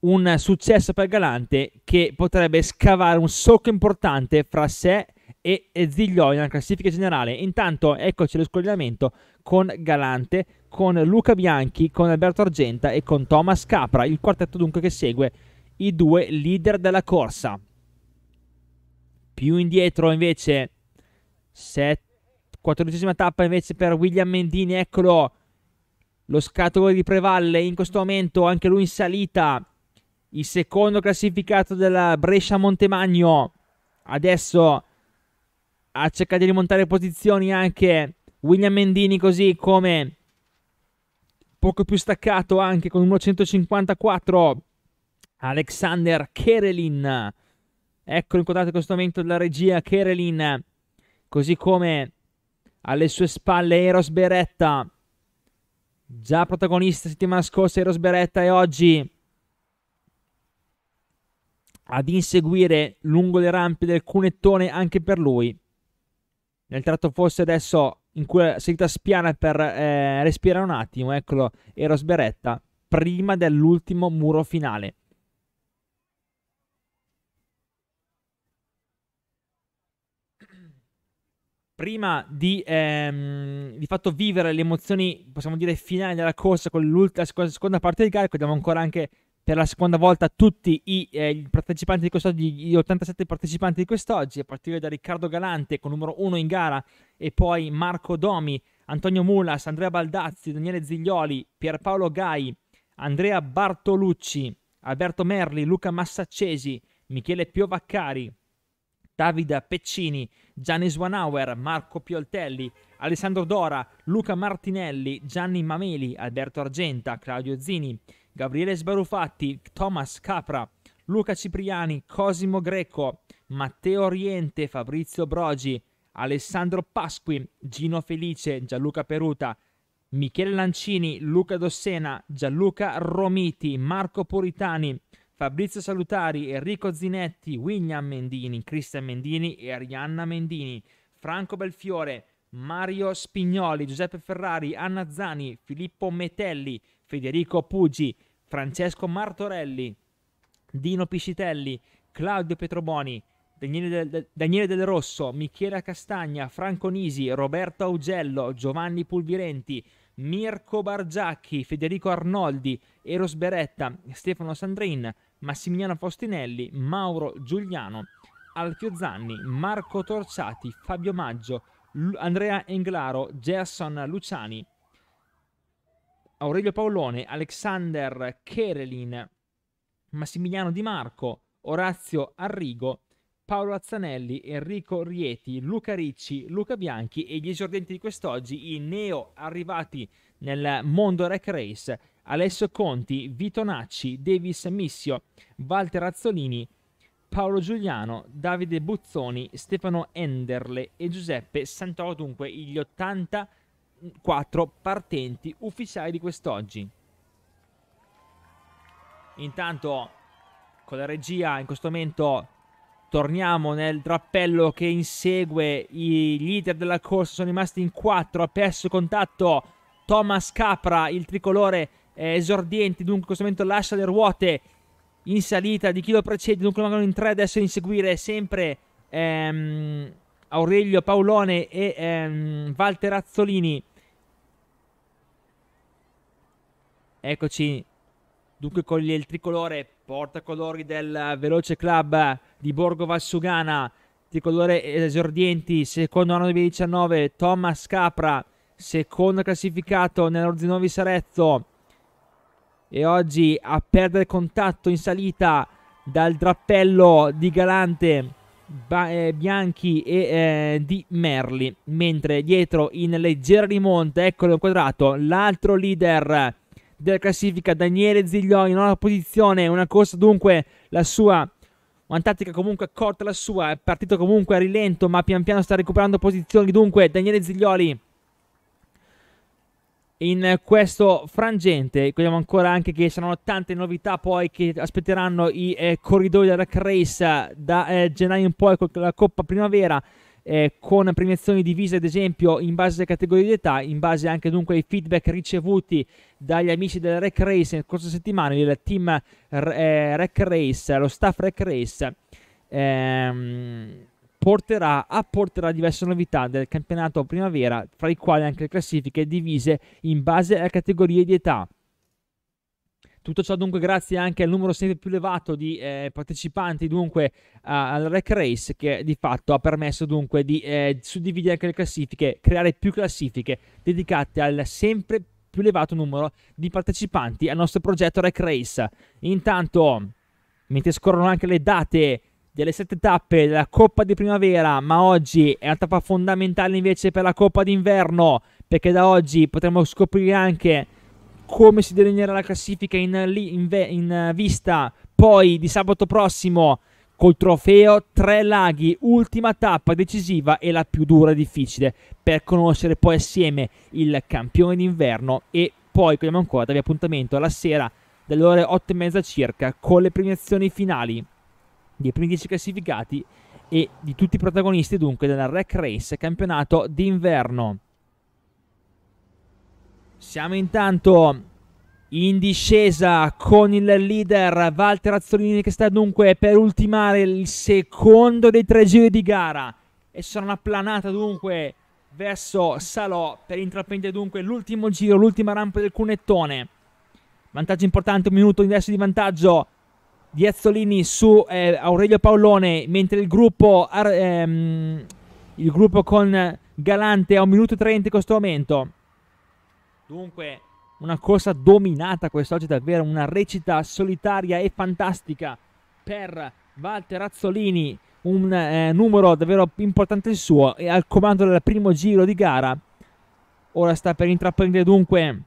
un successo per Galante che potrebbe scavare un socco importante fra sé e Ziglioli nella classifica generale. Intanto eccoci lo scogliamento con Galante con Luca Bianchi, con Alberto Argenta e con Thomas Capra, il quartetto dunque che segue i due leader della corsa. Più indietro invece, set, quattordicesima tappa invece per William Mendini, eccolo lo scatolo di Prevalle, in questo momento anche lui in salita, il secondo classificato della Brescia Montemagno, adesso ha cercato di rimontare posizioni anche William Mendini così come poco più staccato anche con il 154 Alexander Kerelin. Ecco inquadrato in questo momento dalla regia Kerelin, così come alle sue spalle Eros Beretta, già protagonista settimana scorsa Eros Beretta e oggi ad inseguire lungo le rampe del cunettone anche per lui. Nel tratto forse adesso in cui salita spiana per eh, respirare un attimo, eccolo, Eros Beretta, prima dell'ultimo muro finale. Prima di, ehm, di fatto vivere le emozioni, possiamo dire, finali della corsa con la seconda parte di gara, abbiamo ancora anche per la seconda volta tutti i, eh, partecipanti di quest'oggi, gli 87 partecipanti di quest'oggi, a partire da Riccardo Galante con numero 1 in gara e poi Marco Domi, Antonio Mulas, Andrea Baldazzi, Daniele Ziglioli, Pierpaolo Gai, Andrea Bartolucci, Alberto Merli, Luca Massaccesi, Michele Piovaccari, Davida Peccini, Gianni Swanauer, Marco Pioltelli, Alessandro Dora, Luca Martinelli, Gianni Mameli, Alberto Argenta, Claudio Zini, Gabriele Sbarufatti, Thomas Capra, Luca Cipriani, Cosimo Greco, Matteo Oriente, Fabrizio Brogi, Alessandro Pasqui, Gino Felice, Gianluca Peruta, Michele Lancini, Luca Dossena, Gianluca Romiti, Marco Puritani, Fabrizio Salutari, Enrico Zinetti, William Mendini, Cristian Mendini e Arianna Mendini, Franco Belfiore, Mario Spignoli, Giuseppe Ferrari, Anna Zani, Filippo Metelli, Federico Puggi, Francesco Martorelli, Dino Piscitelli, Claudio Petroboni, Daniele, De- Daniele Del Rosso, Michela Castagna, Franco Nisi, Roberto Augello, Giovanni Pulvirenti, Mirko Bargiacchi, Federico Arnoldi, Eros Beretta, Stefano Sandrin, Massimiliano Faustinelli, Mauro Giuliano, Alfio Zanni, Marco Torciati, Fabio Maggio, Andrea Englaro, Gerson Luciani, Aurelio Paolone, Alexander Kerelin, Massimiliano Di Marco, Orazio Arrigo, Paolo Azzanelli, Enrico Rieti, Luca Ricci, Luca Bianchi e gli esordienti di quest'oggi, i neo arrivati nel mondo Rec Race, Alessio Conti, Vito Nacci, Davis Missio, Walter Azzolini, Paolo Giuliano, Davide Buzzoni, Stefano Enderle e Giuseppe Santoro, dunque gli 84 partenti ufficiali di quest'oggi. Intanto con la regia in questo momento torniamo nel drappello che insegue i leader della corsa, sono rimasti in 4, ha perso contatto Thomas Capra, il tricolore eh, esordiente, dunque in questo momento lascia le ruote in salita di chi lo precede, dunque mancano in tre adesso a inseguire sempre ehm, Aurelio Paolone e ehm, Walter Azzolini. Eccoci, dunque con il tricolore portacolori del veloce club di Borgo Valsugana, tricolore esordienti, secondo anno 2019, Thomas Capra, secondo classificato nell'Ordinovi Arezzo e oggi a perdere contatto in salita dal drappello di Galante ba- eh, Bianchi e eh, di Merli mentre dietro in leggera rimonta eccolo inquadrato l'altro leader della classifica Daniele Ziglioni in una posizione una corsa dunque la sua una tattica comunque accorta la sua è partito comunque a rilento ma pian piano sta recuperando posizioni dunque Daniele Ziglioli in questo frangente. Vediamo ancora anche che saranno tante novità poi che aspetteranno i eh, corridoi della Race da eh, gennaio in poi con la Coppa Primavera. Eh, con premiazioni divise ad esempio in base alle categorie di età, in base anche dunque ai feedback ricevuti dagli amici del Rec Race nella scorsa settimana, il team eh, Rec Race, lo staff Rec Race. Ehm, porterà, apporterà diverse novità del campionato primavera, fra i quali anche le classifiche divise in base a categorie di età. Tutto ciò dunque grazie anche al numero sempre più elevato di eh, partecipanti dunque a, al Rec Race che di fatto ha permesso dunque di eh, suddividere anche le classifiche, creare più classifiche dedicate al sempre più elevato numero di partecipanti al nostro progetto Rec Race. Intanto, mentre scorrono anche le date delle sette tappe della Coppa di Primavera, ma oggi è una tappa fondamentale invece per la Coppa d'Inverno, perché da oggi potremo scoprire anche come si delineerà la classifica in, in, in vista poi di sabato prossimo col trofeo Tre Laghi, ultima tappa decisiva e la più dura e difficile, per conoscere poi assieme il campione d'inverno e poi, come ancora, darvi appuntamento alla sera dalle ore 8 e mezza circa con le premiazioni finali dei primi 10 classificati e di tutti i protagonisti dunque della Rec Race campionato d'inverno. Siamo intanto in discesa con il leader Walter Azzolini che sta dunque per ultimare il secondo dei tre giri di gara e sarà una planata dunque verso Salò per intraprendere dunque l'ultimo giro, l'ultima rampa del cunettone. Vantaggio importante, un minuto in di vantaggio di Azzolini su eh, Aurelio Paolone, mentre il gruppo, ehm, il gruppo con Galante a 1 minuto e 30 in questo momento. Dunque, una corsa dominata quest'oggi, davvero una recita solitaria e fantastica per Walter Azzolini, un eh, numero davvero importante il suo, e al comando del primo giro di gara. Ora sta per intraprendere dunque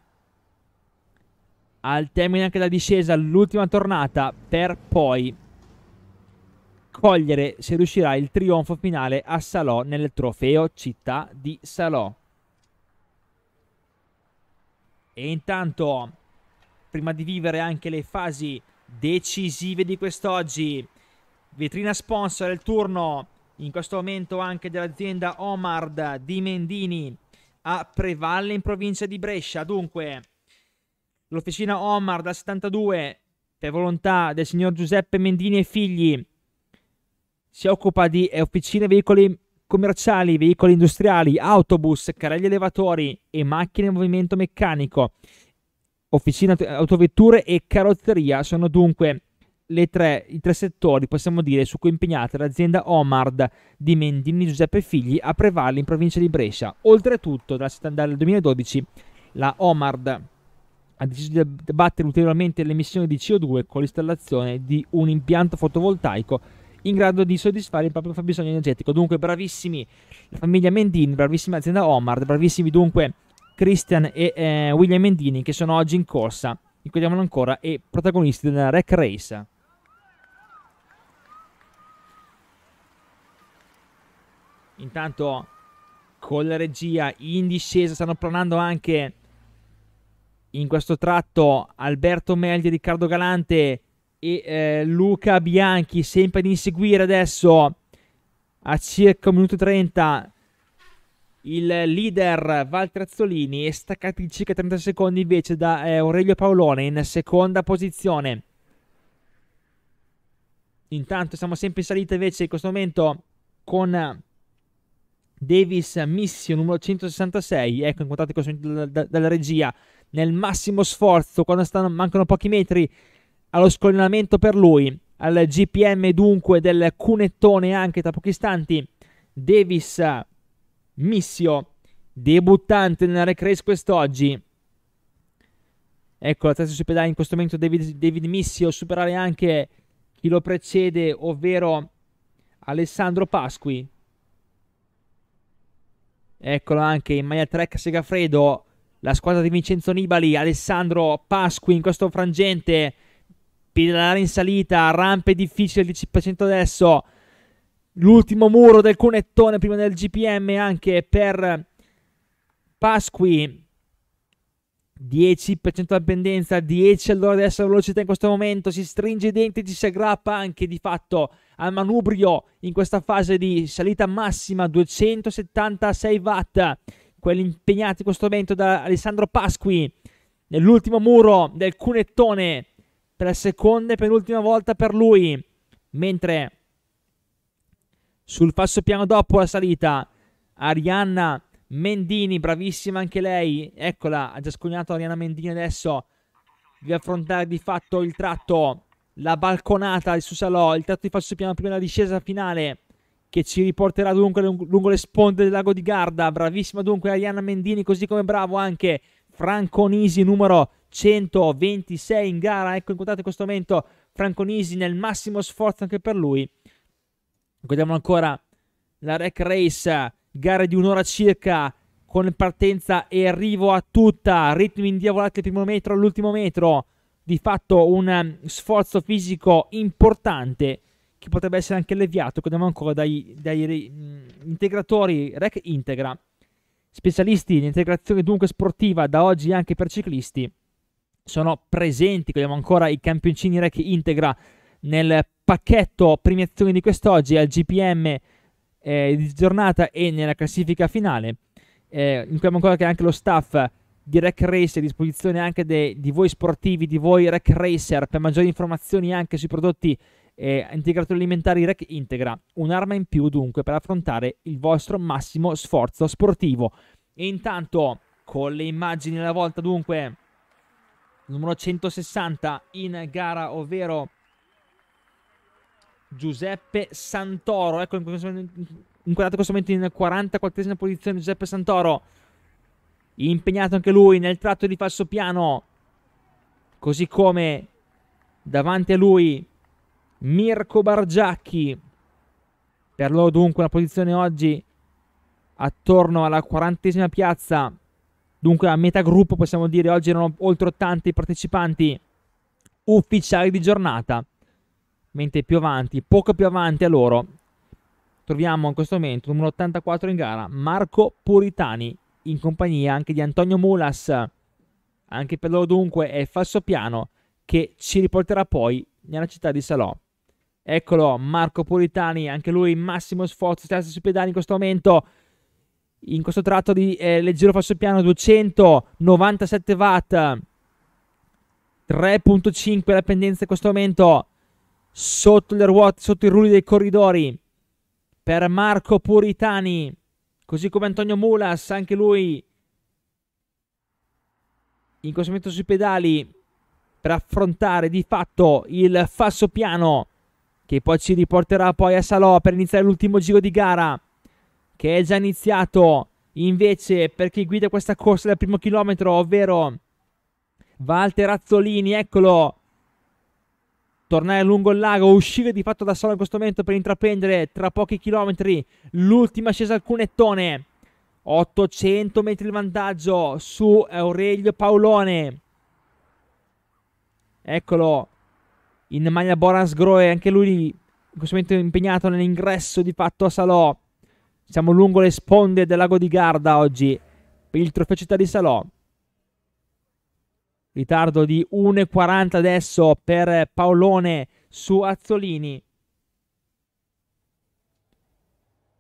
al termine anche della discesa, all'ultima tornata, per poi cogliere, se riuscirà, il trionfo finale a Salò nel trofeo città di Salò. E intanto, prima di vivere anche le fasi decisive di quest'oggi, vetrina sponsor del turno in questo momento anche dell'azienda Omard di Mendini a Prevalle in provincia di Brescia. Dunque, l'officina Omar dal 72, per volontà del signor Giuseppe Mendini e figli, si occupa di eh, officine veicoli commerciali, veicoli industriali, autobus, carrelli elevatori e macchine in movimento meccanico. Officina autovetture e carrozzeria sono dunque tre, i tre settori, possiamo dire, su cui è impegnata l'azienda Omard di Mendini Giuseppe Figli a Prevalli in provincia di Brescia. Oltretutto, dal 2012, la Omard ha deciso di abbattere ulteriormente le emissioni di CO2 con l'installazione di un impianto fotovoltaico in grado di soddisfare il proprio fabbisogno energetico. Dunque, bravissimi la famiglia Mendini, bravissima azienda Omar, bravissimi dunque Christian e eh, William Mendini che sono oggi in corsa, ricordiamolo ancora, e protagonisti della Rec Race. Intanto con la regia in discesa stanno planando anche in questo tratto Alberto Meldi, Riccardo Galante e eh, Luca Bianchi sempre ad inseguire adesso a circa un minuto e 30 il leader Valter Azzolini è staccato in circa 30 secondi invece da eh, Aurelio Paolone in seconda posizione intanto siamo sempre in salita invece in questo momento con Davis Missio numero 166 ecco incontrato in questo momento dalla, dalla regia nel massimo sforzo quando stanno, mancano pochi metri allo scollinamento per lui, al GPM dunque del cunettone anche tra pochi istanti, Davis Missio, debuttante nella Recrace quest'oggi. Ecco, la terza sui pedali in questo momento David, David Missio, superare anche chi lo precede, ovvero Alessandro Pasqui. Eccolo anche in maglia Trek Segafredo la squadra di Vincenzo Nibali, Alessandro Pasqui in questo frangente, pedalare in salita, rampe difficili al 10% adesso, l'ultimo muro del cunettone prima del GPM anche per Pasqui, 10% la pendenza, 10 all'ora adesso la velocità in questo momento, si stringe i denti, ci si aggrappa anche di fatto al manubrio in questa fase di salita massima 276 watt quelli impegnati in questo momento da Alessandro Pasqui nell'ultimo muro del cunettone per la seconda e penultima volta per lui, mentre sul falso piano dopo la salita Arianna Mendini, bravissima anche lei, eccola, ha già scognato Arianna Mendini adesso di affrontare di fatto il tratto, la balconata di Susalò, il tratto di falso piano prima della discesa finale che ci riporterà dunque lungo le sponde del lago di Garda. Bravissima dunque Arianna Mendini, così come bravo anche Franco Nisi, numero 126 in gara. Ecco, incontrate in questo momento Franco Nisi nel massimo sforzo anche per lui. Guardiamo ancora la Rec Race, gare di un'ora circa con partenza e arrivo a tutta, ritmi indiavolati al primo metro all'ultimo metro, di fatto un mm, sforzo fisico importante che potrebbe essere anche alleviato, che abbiamo ancora dai, dai re, integratori REC Integra, specialisti in integrazione dunque sportiva da oggi anche per ciclisti. Sono presenti, vediamo ancora i campioncini REC Integra nel pacchetto premiazioni di quest'oggi al GPM eh, di giornata e nella classifica finale. Eh, in cui abbiamo ancora che anche lo staff di Rec Race a disposizione anche de, di voi sportivi, di voi Rec Racer, per maggiori informazioni anche sui prodotti e integratore alimentare IREC integra un'arma in più dunque per affrontare il vostro massimo sforzo sportivo. E intanto con le immagini alla volta dunque numero 160 in gara ovvero Giuseppe Santoro ecco inquadrato in questo momento in 44esima posizione Giuseppe Santoro impegnato anche lui nel tratto di falso piano così come davanti a lui Mirko Bargiacchi. Per loro dunque una posizione oggi attorno alla quarantesima piazza. Dunque a metà gruppo possiamo dire oggi erano oltre 80 i partecipanti ufficiali di giornata. Mentre più avanti, poco più avanti a loro, troviamo in questo momento numero 84 in gara Marco Puritani in compagnia anche di Antonio Mulas. Anche per loro dunque è falso piano che ci riporterà poi nella città di Salò. Eccolo, Marco Puritani, anche lui massimo sforzo, testa sui pedali in questo momento. In questo tratto di eh, leggero falso piano 297 watt. 3.5 la pendenza in questo momento sotto le ruote, sotto i rulli dei corridori per Marco Puritani, così come Antonio Mulas, anche lui in questo momento sui pedali per affrontare di fatto il falso piano che poi ci riporterà poi a Salò per iniziare l'ultimo giro di gara, che è già iniziato invece per chi guida questa corsa del primo chilometro, ovvero Walter Azzolini, eccolo, tornare lungo il lago, uscire di fatto da Salò in questo momento per intraprendere tra pochi chilometri l'ultima ascesa al cunettone. 800 metri di vantaggio su Aurelio Paolone. Eccolo, in maglia Boras Groe, anche lui in questo momento impegnato nell'ingresso di fatto a Salò. Siamo lungo le sponde del lago di Garda oggi per il trofeo città di Salò. Ritardo di 1,40 adesso per Paolone su Azzolini.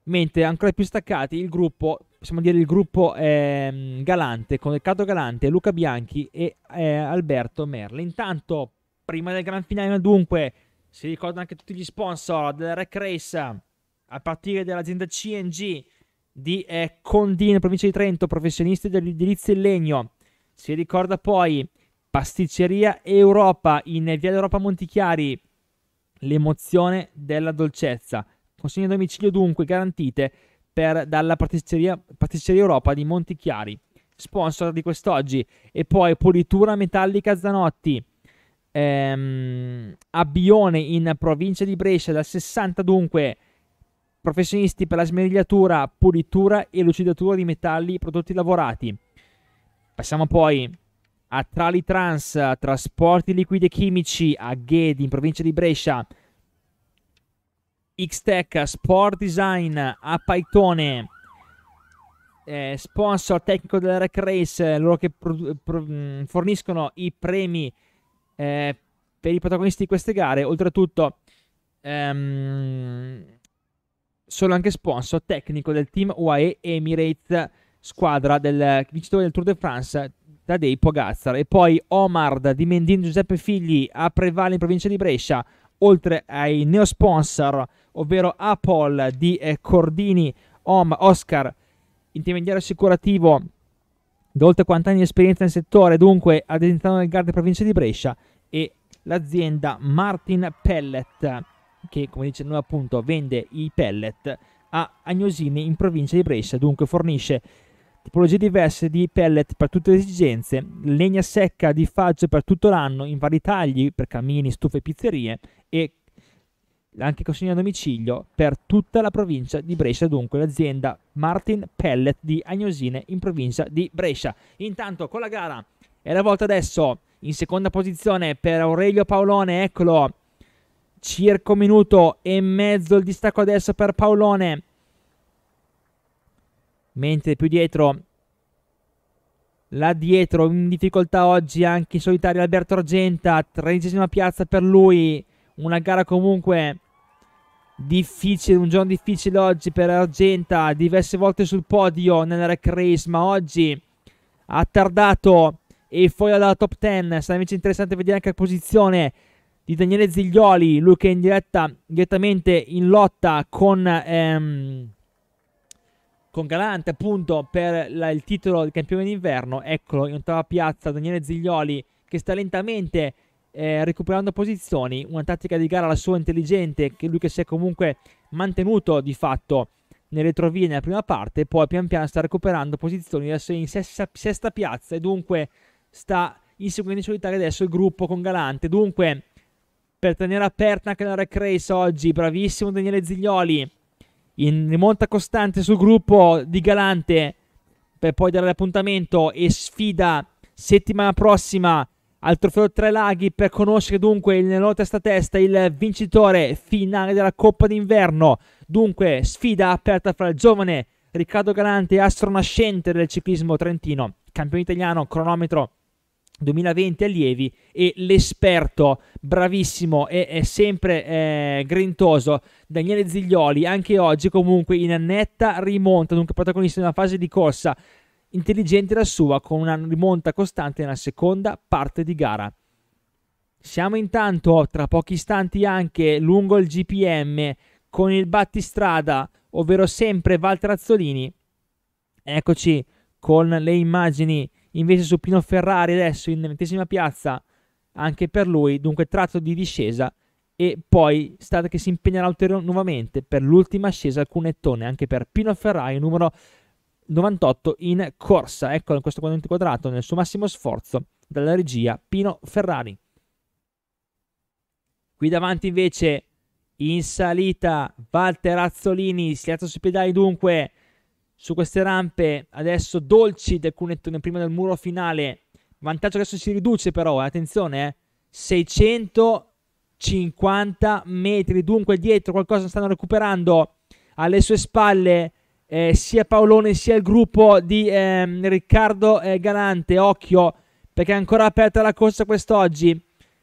Mentre ancora più staccati il gruppo, possiamo dire il gruppo eh, Galante, con Riccardo Galante, Luca Bianchi e eh, Alberto Merle. Intanto prima del gran finale dunque si ricordano anche tutti gli sponsor della Rec Race a partire dall'azienda CNG di eh, Condine, provincia di Trento, professionisti dell'edilizia in legno. Si ricorda poi Pasticceria Europa in Via d'Europa Montichiari, l'emozione della dolcezza. Consegne a domicilio dunque garantite per, dalla pasticceria, pasticceria Europa di Montichiari, sponsor di quest'oggi. E poi Pulitura Metallica Zanotti ehm, a Bione in provincia di Brescia da 60 dunque professionisti per la smerigliatura, pulitura e lucidatura di metalli prodotti lavorati. Passiamo poi a Trali Trans, trasporti liquidi e chimici a Ghedi in provincia di Brescia. x Sport Design a Paitone. Eh, sponsor tecnico della Rack Race, loro che pro- pro- mm, forniscono i premi eh, per i protagonisti di queste gare, oltretutto ehm, sono anche sponsor tecnico del team UAE Emirates, squadra del vincitore del Tour de France Tadei Pogazzar e poi Omard di Mendin Giuseppe Figli a Prevale in provincia di Brescia oltre ai neosponsor ovvero Apple di Cordini Om Oscar intermediario assicurativo da oltre 40 anni di esperienza nel settore, dunque, ad all'interno del Garda Provincia di Brescia e l'azienda Martin Pellet, che come dice noi appunto vende i pellet a Agnosini in provincia di Brescia, dunque fornisce tipologie diverse di pellet per tutte le esigenze, legna secca di faggio per tutto l'anno in vari tagli per camini, stufe e pizzerie e anche consegna a domicilio per tutta la provincia di Brescia, dunque l'azienda Martin Pellet di Agnosine in provincia di Brescia. Intanto con la gara è la volta adesso in seconda posizione per Aurelio Paolone, eccolo, circa un minuto e mezzo il distacco adesso per Paolone, mentre più dietro là dietro in difficoltà oggi anche in solitario Alberto Argenta, tredicesima piazza per lui, una gara comunque difficile, un giorno difficile oggi per Argenta, diverse volte sul podio nel Rec Race, ma oggi ha tardato e fuori dalla top 10. Sarà invece interessante vedere anche la posizione di Daniele Ziglioli, lui che è in diretta, direttamente in lotta con, ehm, con Galante appunto per la, il titolo di campione d'inverno. Eccolo in ottava piazza Daniele Ziglioli che sta lentamente eh, recuperando posizioni, una tattica di gara la sua intelligente, che lui che si è comunque mantenuto di fatto nelle retrovie nella prima parte, poi pian piano sta recuperando posizioni adesso in sesta, sesta piazza e dunque sta inseguendo in solitaria adesso il gruppo con Galante, dunque per tenere aperta anche la Rec Race oggi, bravissimo Daniele Ziglioli, in rimonta costante sul gruppo di Galante per poi dare l'appuntamento e sfida settimana prossima al trofeo Tre Laghi per conoscere dunque il Nello Testa a Testa, il vincitore finale della Coppa d'inverno. Dunque sfida aperta fra il giovane Riccardo Galante, astronascente del ciclismo trentino, campione italiano, cronometro 2020 allievi e l'esperto bravissimo e sempre eh, grintoso Daniele Ziglioli anche oggi comunque in netta rimonta dunque protagonista di una fase di corsa intelligente la sua con una rimonta costante nella seconda parte di gara. Siamo intanto tra pochi istanti anche lungo il GPM con il battistrada, ovvero sempre Walter Azzolini. Eccoci con le immagini invece su Pino Ferrari adesso in ventesima piazza, anche per lui, dunque tratto di discesa e poi Stata che si impegnerà ulteriormente nuovamente per l'ultima ascesa al cunettone anche per Pino Ferrari numero 98 in corsa. Eccolo in questo quadrante quadrato nel suo massimo sforzo dalla regia Pino Ferrari. Qui davanti invece in salita Walter Azzolini, si alza sui pedali dunque su queste rampe. Adesso Dolci del cunettone prima del muro finale. Vantaggio adesso si riduce però, eh, attenzione, eh. 650 metri dunque dietro qualcosa stanno recuperando alle sue spalle eh, sia Paolone sia il gruppo di ehm, Riccardo eh, Galante. Occhio perché è ancora aperta la corsa quest'oggi.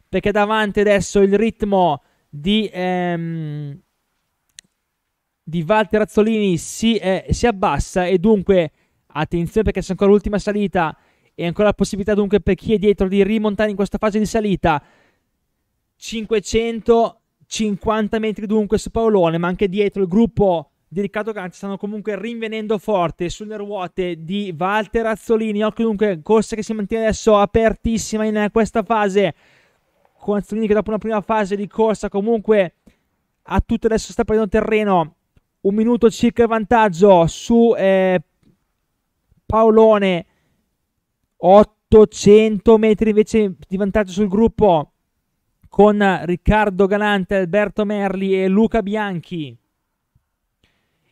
Perché davanti adesso il ritmo di, ehm, di Walter Azzolini si, eh, si abbassa e dunque attenzione perché c'è ancora l'ultima salita e ancora la possibilità dunque per chi è dietro di rimontare in questa fase di salita 550 metri dunque su Paolone ma anche dietro il gruppo di Riccardo Ganci stanno comunque rinvenendo forte sulle ruote di Walter Azzolini. Occhio dunque, corsa che si mantiene adesso apertissima in questa fase. Con Azzolini che dopo una prima fase di corsa comunque a tutto adesso sta prendendo terreno. Un minuto circa il vantaggio su eh, Paolone. 800 metri invece di vantaggio sul gruppo con Riccardo Galante, Alberto Merli e Luca Bianchi.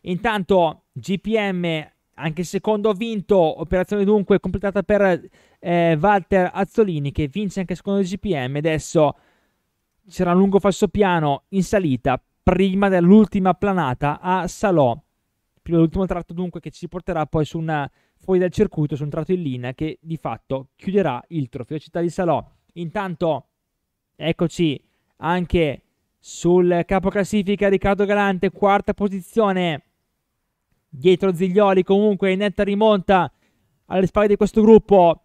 Intanto GPM anche il secondo vinto, operazione dunque completata per eh, Walter Azzolini che vince anche il secondo GPM. Adesso c'era un lungo falso piano in salita prima dell'ultima planata a Salò. Prima dell'ultimo tratto dunque che ci porterà poi su una, fuori dal circuito, su un tratto in linea che di fatto chiuderà il trofeo città di Salò. Intanto eccoci anche sul capo classifica Riccardo Galante, quarta posizione dietro Ziglioli comunque in netta rimonta alle spalle di questo gruppo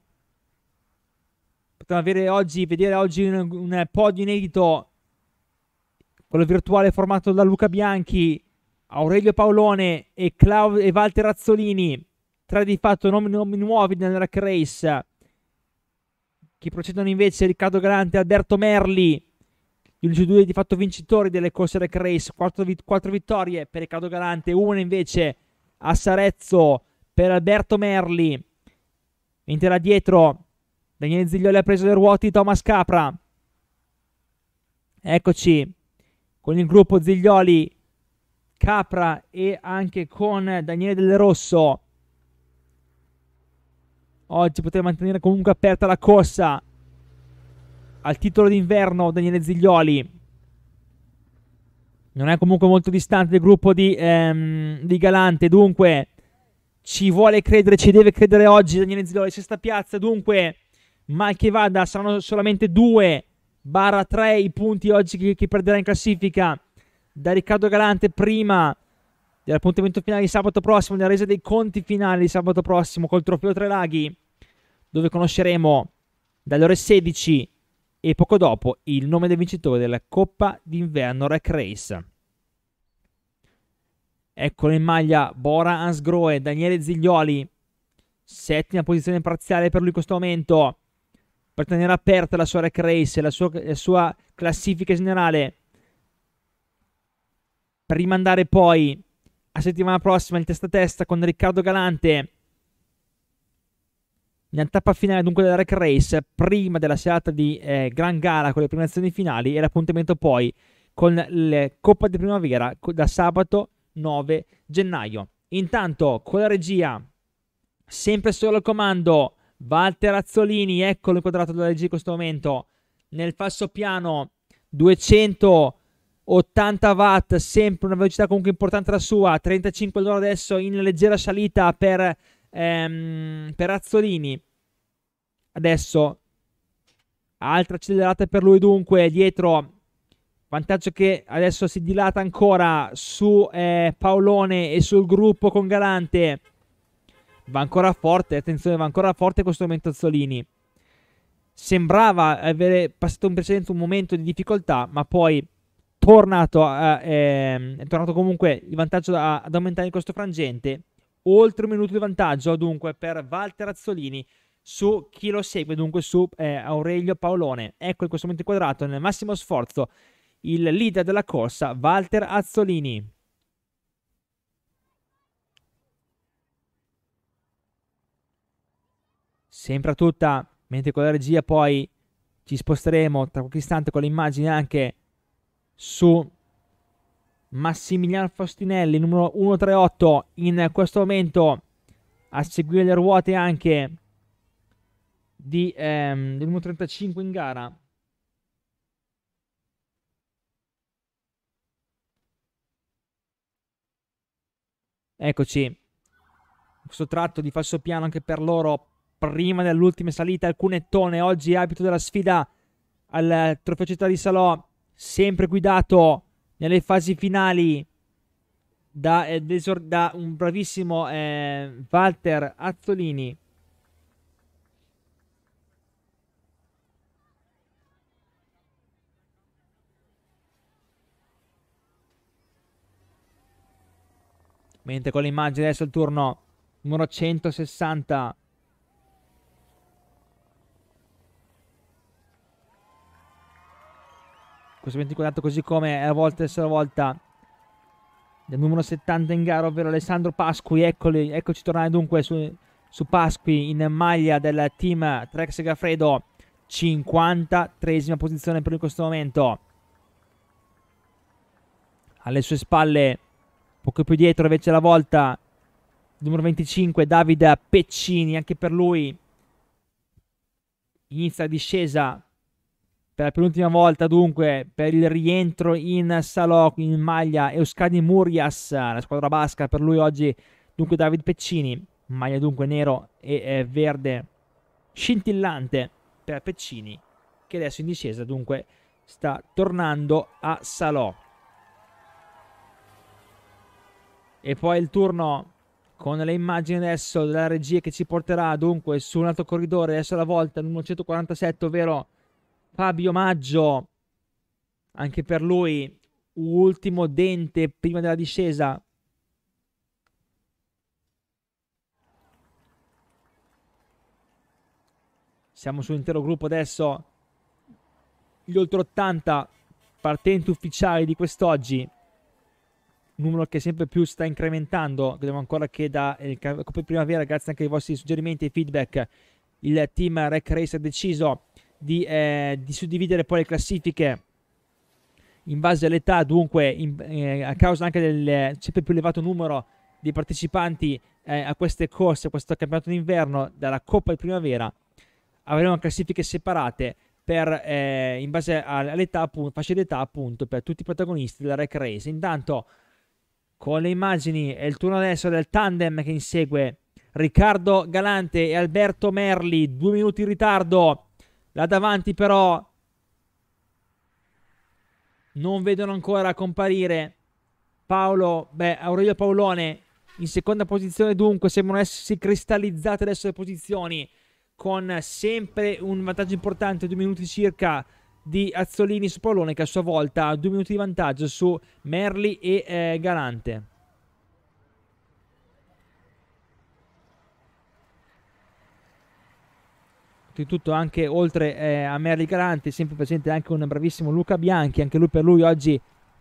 potremmo avere oggi vedere oggi un, un podio inedito quello virtuale formato da Luca Bianchi Aurelio Paolone e, Clau- e Walter Razzolini tre di fatto nomi, nomi nuovi nel rack race che procedono invece Riccardo Galante e Alberto Merli gli unici due di fatto vincitori delle corse rack race quattro, vit- quattro vittorie per Riccardo Galante una invece a Sarezzo per Alberto Merli. Mentre dietro Daniele Ziglioli ha preso le ruote di Thomas Capra. Eccoci con il gruppo Ziglioli, Capra e anche con Daniele Del Rosso. Oggi poteva mantenere comunque aperta la corsa al titolo d'inverno Daniele Ziglioli non è comunque molto distante il gruppo di, ehm, di, Galante, dunque ci vuole credere, ci deve credere oggi Daniele Zidore, sesta piazza, dunque mal che vada saranno solamente 2 barra 3 i punti oggi che, che, perderà in classifica da Riccardo Galante prima dell'appuntamento finale di sabato prossimo, della resa dei conti finali di sabato prossimo col trofeo Tre Laghi, dove conosceremo dalle ore 16 e poco dopo il nome del vincitore della Coppa d'Inverno Rec Race. Eccolo in maglia Bora Ansgroe, Daniele Ziglioli, settima posizione parziale per lui in questo momento, per tenere aperta la sua Rec Race, la sua, la sua classifica generale, per rimandare poi a settimana prossima il testa a testa con Riccardo Galante nella tappa finale dunque della Rec Race, prima della serata di eh, Gran Gara con le prime azioni finali e l'appuntamento poi con la Coppa di Primavera da sabato 9 gennaio. Intanto con la regia, sempre solo al comando, Walter Azzolini, eccolo inquadrato dalla regia in questo momento, nel falso piano 200... 80 watt, sempre una velocità comunque importante la sua, 35 all'ora adesso in leggera salita per, ehm, per Azzolini. Adesso altra accelerata per lui dunque dietro vantaggio che adesso si dilata ancora su eh, Paolone e sul gruppo con Galante va ancora forte attenzione va ancora forte questo momento Azzolini sembrava avere passato un precedente un momento di difficoltà ma poi tornato a, eh, ehm, è tornato comunque il vantaggio a, ad aumentare in questo frangente oltre un minuto di vantaggio dunque per Walter Azzolini su chi lo segue, dunque su eh, Aurelio Paolone. Ecco in questo momento inquadrato nel massimo sforzo il leader della corsa, Walter Azzolini. Sempre tutta, mentre con la regia poi ci sposteremo tra qualche istante con l'immagine anche su Massimiliano Faustinelli, numero 138, in questo momento a seguire le ruote anche di, ehm, del 35 in gara. Eccoci. Questo tratto di falso piano anche per loro prima dell'ultima salita al Cunettone. Oggi abito della sfida al Trofeo Città di Salò, sempre guidato nelle fasi finali da, eh, da un bravissimo eh, Walter Azzolini. Mentre con le immagini adesso il turno numero 160. Questo 24 così come è la volta e sua volta del numero 70 in gara, ovvero Alessandro Pasqui. Eccoli, eccoci tornare dunque su, su Pasqui in maglia del team Trex Segafredo. 53esima posizione per lui in questo momento. Alle sue spalle Poco più dietro invece la volta numero 25 Davide Peccini, anche per lui inizia la discesa per la penultima volta dunque per il rientro in Salò in maglia Euskadi Murias, la squadra basca per lui oggi dunque Davide Peccini, maglia dunque nero e verde scintillante per Peccini che adesso in discesa dunque sta tornando a Salò. E poi il turno con le immagini adesso della regia che ci porterà dunque su un altro corridore, adesso alla volta numero 147, ovvero Fabio Maggio. Anche per lui ultimo dente prima della discesa. Siamo sull'intero gruppo adesso. Gli oltre 80 partenti ufficiali di quest'oggi numero che sempre più sta incrementando. Vediamo ancora eh, che da Coppa di Primavera, grazie anche ai vostri suggerimenti e feedback, il team Rec Race ha deciso di, eh, di suddividere poi le classifiche in base all'età, dunque in, eh, a causa anche del eh, sempre più elevato numero di partecipanti eh, a queste corse, a questo campionato d'inverno, dalla Coppa di Primavera, avremo classifiche separate per, eh, in base all'età, appunto, fasce d'età appunto, per tutti i protagonisti della Rec Race. Intanto con le immagini e il turno adesso del tandem che insegue Riccardo Galante e Alberto Merli, due minuti in ritardo, là davanti però non vedono ancora comparire Paolo, beh, Aurelio Paolone in seconda posizione dunque, sembrano essersi cristallizzate adesso le posizioni con sempre un vantaggio importante, due minuti circa di Azzolini su pallone che a sua volta ha due minuti di vantaggio su Merli e eh, Galante. Tutto anche oltre eh, a Merli Galante, sempre presente anche un bravissimo Luca Bianchi, anche lui per lui oggi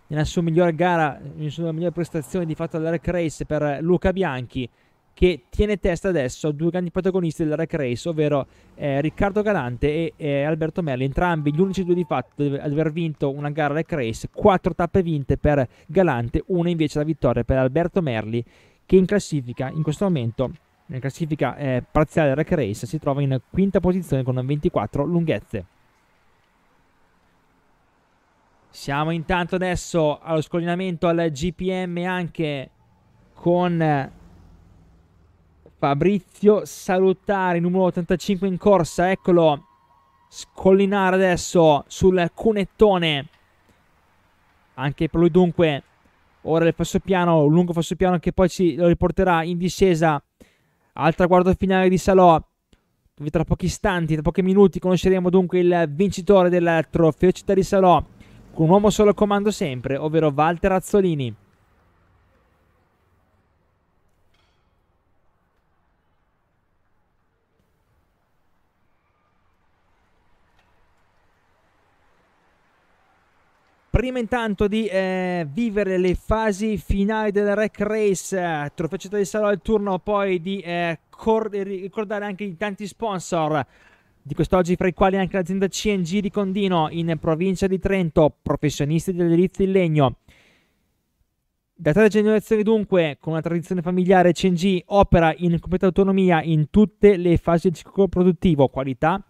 nella sua migliore gara, nella sua migliore prestazione di fatto all'Air Race per Luca Bianchi che tiene testa adesso a due grandi protagonisti della Rec Race, ovvero eh, Riccardo Galante e eh, Alberto Merli, entrambi gli unici due di fatto ad aver vinto una gara Rec Race, quattro tappe vinte per Galante, una invece la vittoria per Alberto Merli, che in classifica in questo momento, nella classifica eh, parziale Rec Race, si trova in quinta posizione con 24 lunghezze. Siamo intanto adesso allo scollinamento al GPM anche con Fabrizio Salutari, numero 85 in corsa, eccolo. Scollinare adesso sul cunettone. Anche per lui dunque. Ora il passo piano, un lungo passo piano che poi ci lo riporterà in discesa al traguardo finale di Salò. Dove tra pochi istanti, tra pochi minuti conosceremo dunque il vincitore del trofeo Città di Salò. Con un uomo solo al comando sempre, ovvero Walter Azzolini. Prima intanto di eh, vivere le fasi finali del Rec Race, Trofeo di Salo è turno poi di eh, cor- ricordare anche i tanti sponsor di quest'oggi, fra i quali anche l'azienda CNG di Condino in provincia di Trento, professionisti dell'edilizia in legno. Da tre generazioni dunque, con una tradizione familiare, CNG opera in completa autonomia in tutte le fasi del ciclo produttivo, qualità,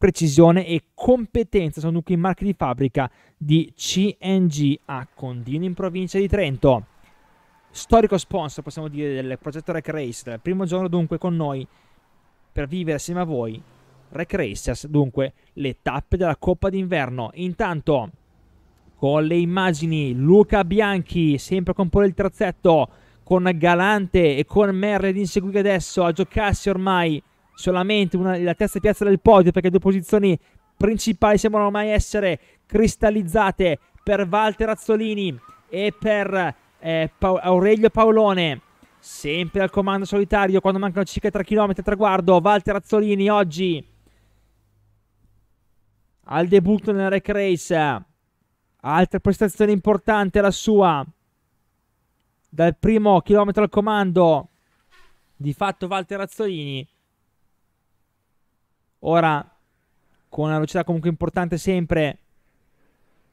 precisione e competenza sono dunque i marchi di fabbrica di CNG a Condino in provincia di Trento. Storico sponsor, possiamo dire, del progetto Rec Race, dal primo giorno dunque con noi per vivere assieme a voi Rec Racers, dunque le tappe della Coppa d'Inverno. Intanto con le immagini Luca Bianchi, sempre con Polo il terzetto, con Galante e con Merred in seguito adesso a giocarsi ormai solamente una, la terza piazza del podio perché le due posizioni principali sembrano ormai essere cristallizzate per Walter Azzolini e per eh, pa- Aurelio Paolone. Sempre al comando solitario quando mancano circa 3 km a traguardo. Walter Azzolini oggi al debutto nella Rec Race. Altra prestazione importante la sua. Dal primo chilometro al comando. Di fatto Walter Azzolini Ora, con una velocità comunque importante sempre,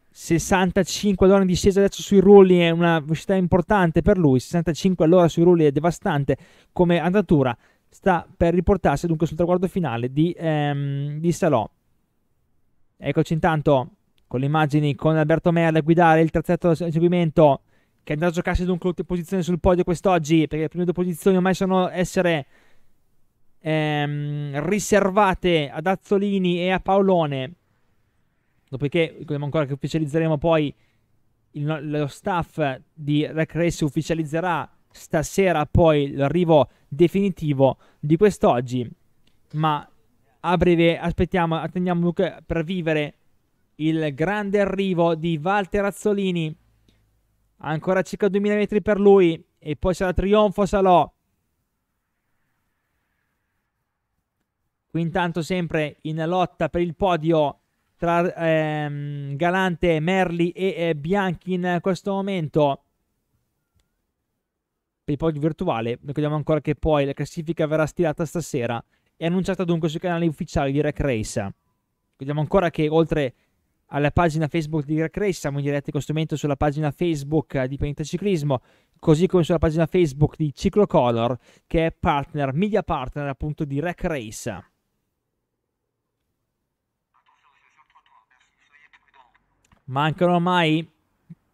65 all'ora in discesa adesso sui rulli è una velocità importante per lui, 65 all'ora sui rulli è devastante come andatura, sta per riportarsi dunque sul traguardo finale di, ehm, di Salò. Eccoci intanto con le immagini con Alberto Merle a guidare il terzetto seguimento che andrà a giocarsi dunque l'ultima posizione sul podio quest'oggi perché le prime due posizioni ormai sono essere ehm, riservate ad Azzolini e a Paolone, dopodiché ricordiamo ancora che ufficializzeremo poi il, lo staff di Recress ufficializzerà stasera poi l'arrivo definitivo di quest'oggi, ma a breve aspettiamo, attendiamo dunque per vivere il grande arrivo di Walter Azzolini, ancora circa 2000 metri per lui e poi sarà Trionfo Salò Qui intanto sempre in lotta per il podio tra ehm, Galante, Merli e eh, Bianchi in questo momento. Per il podio virtuale, ricordiamo ancora che poi la classifica verrà stilata stasera e annunciata dunque sui canali ufficiali di Rec Race. Ricordiamo ancora che oltre alla pagina Facebook di Rec Race siamo in diretta in questo momento sulla pagina Facebook di Pentaciclismo, così come sulla pagina Facebook di Ciclocolor, che è partner, media partner appunto di Rec Race. mancano ormai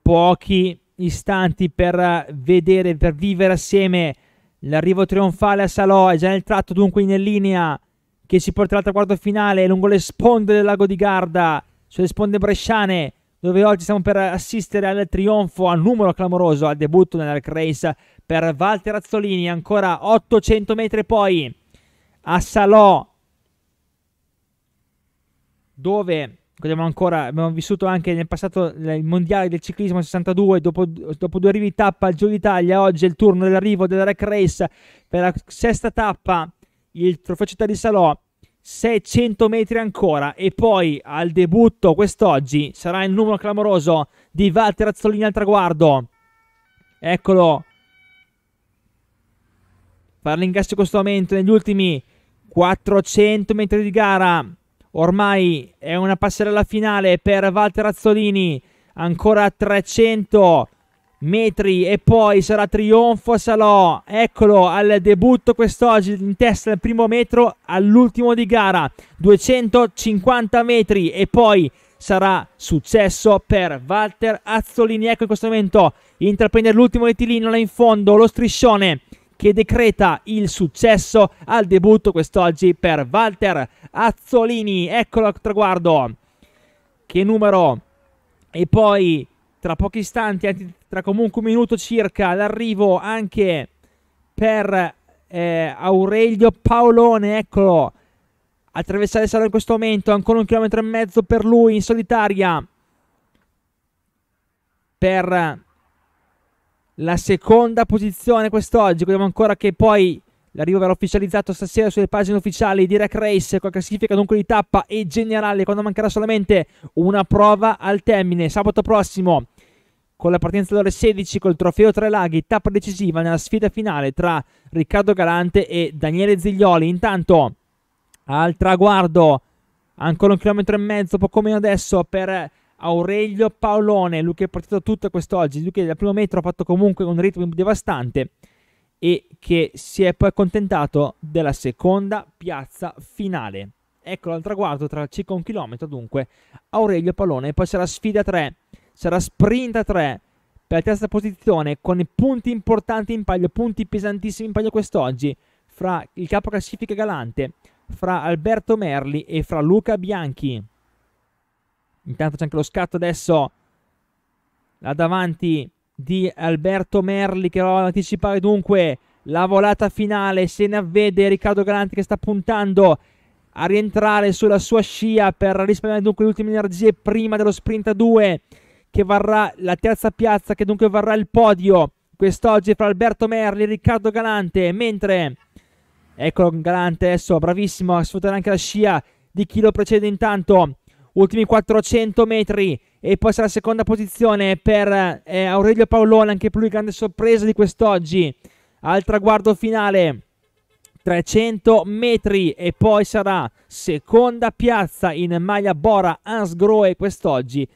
pochi istanti per eh, vedere, per vivere assieme l'arrivo trionfale a Salò. È già nel tratto dunque in linea che si porterà al quarto finale lungo le sponde del lago di Garda, sulle sponde bresciane, dove oggi stiamo per assistere al trionfo, al numero clamoroso, al debutto nella race per Walter Azzolini. Ancora 800 metri poi a Salò, dove Abbiamo, ancora, abbiamo vissuto anche nel passato il mondiale del ciclismo 62, dopo, dopo due arrivi tappa al Giro d'Italia, oggi è il turno dell'arrivo della Rec Race per la sesta tappa, il trofeo città di Salò, 600 metri ancora e poi al debutto quest'oggi sarà il numero clamoroso di Walter Azzolini al traguardo. Eccolo. Parla in questo momento negli ultimi 400 metri di gara ormai è una passerella finale per Walter Azzolini, ancora 300 metri e poi sarà trionfo Salò, eccolo al debutto quest'oggi in testa al primo metro all'ultimo di gara, 250 metri e poi sarà successo per Walter Azzolini, ecco in questo momento intraprendere l'ultimo rettilineo là in fondo, lo striscione che decreta il successo al debutto quest'oggi per Walter Azzolini. Eccolo al traguardo. Che numero. E poi tra pochi istanti, tra comunque un minuto circa, l'arrivo anche per eh, Aurelio Paolone, eccolo, attraversare il sale in questo momento, ancora un chilometro e mezzo per lui in solitaria, per la seconda posizione quest'oggi. Vediamo ancora che poi l'arrivo verrà ufficializzato stasera sulle pagine ufficiali di Rec Race con la classifica dunque di tappa e generale quando mancherà solamente una prova al termine. Sabato prossimo con la partenza alle ore 16 col trofeo Tre Laghi, tappa decisiva nella sfida finale tra Riccardo Galante e Daniele Ziglioli. Intanto al traguardo ancora un chilometro e mezzo, poco meno adesso per Aurelio Paolone, lui che è partito tutto quest'oggi, lui che dal primo metro ha fatto comunque un ritmo devastante e che si è poi accontentato della seconda piazza finale. Eccolo al traguardo tra circa un chilometro dunque Aurelio Paolone, poi sarà sfida 3, sarà sprint 3 per la terza posizione con i punti importanti in palio, punti pesantissimi in palio quest'oggi fra il capo classifica Galante, fra Alberto Merli e fra Luca Bianchi. Intanto c'è anche lo scatto adesso là davanti di Alberto Merli che va ad anticipare dunque la volata finale. Se ne avvede Riccardo Galanti che sta puntando a rientrare sulla sua scia per risparmiare dunque le ultime energie prima dello sprint a 2 che varrà la terza piazza che dunque varrà il podio quest'oggi fra Alberto Merli e Riccardo Galante mentre eccolo Galante adesso bravissimo a sfruttare anche la scia di chi lo precede intanto ultimi 400 metri e poi sarà seconda posizione per eh, Aurelio Paolone, anche per lui grande sorpresa di quest'oggi. Al traguardo finale 300 metri e poi sarà seconda piazza in maglia Bora Ansgroe quest'oggi.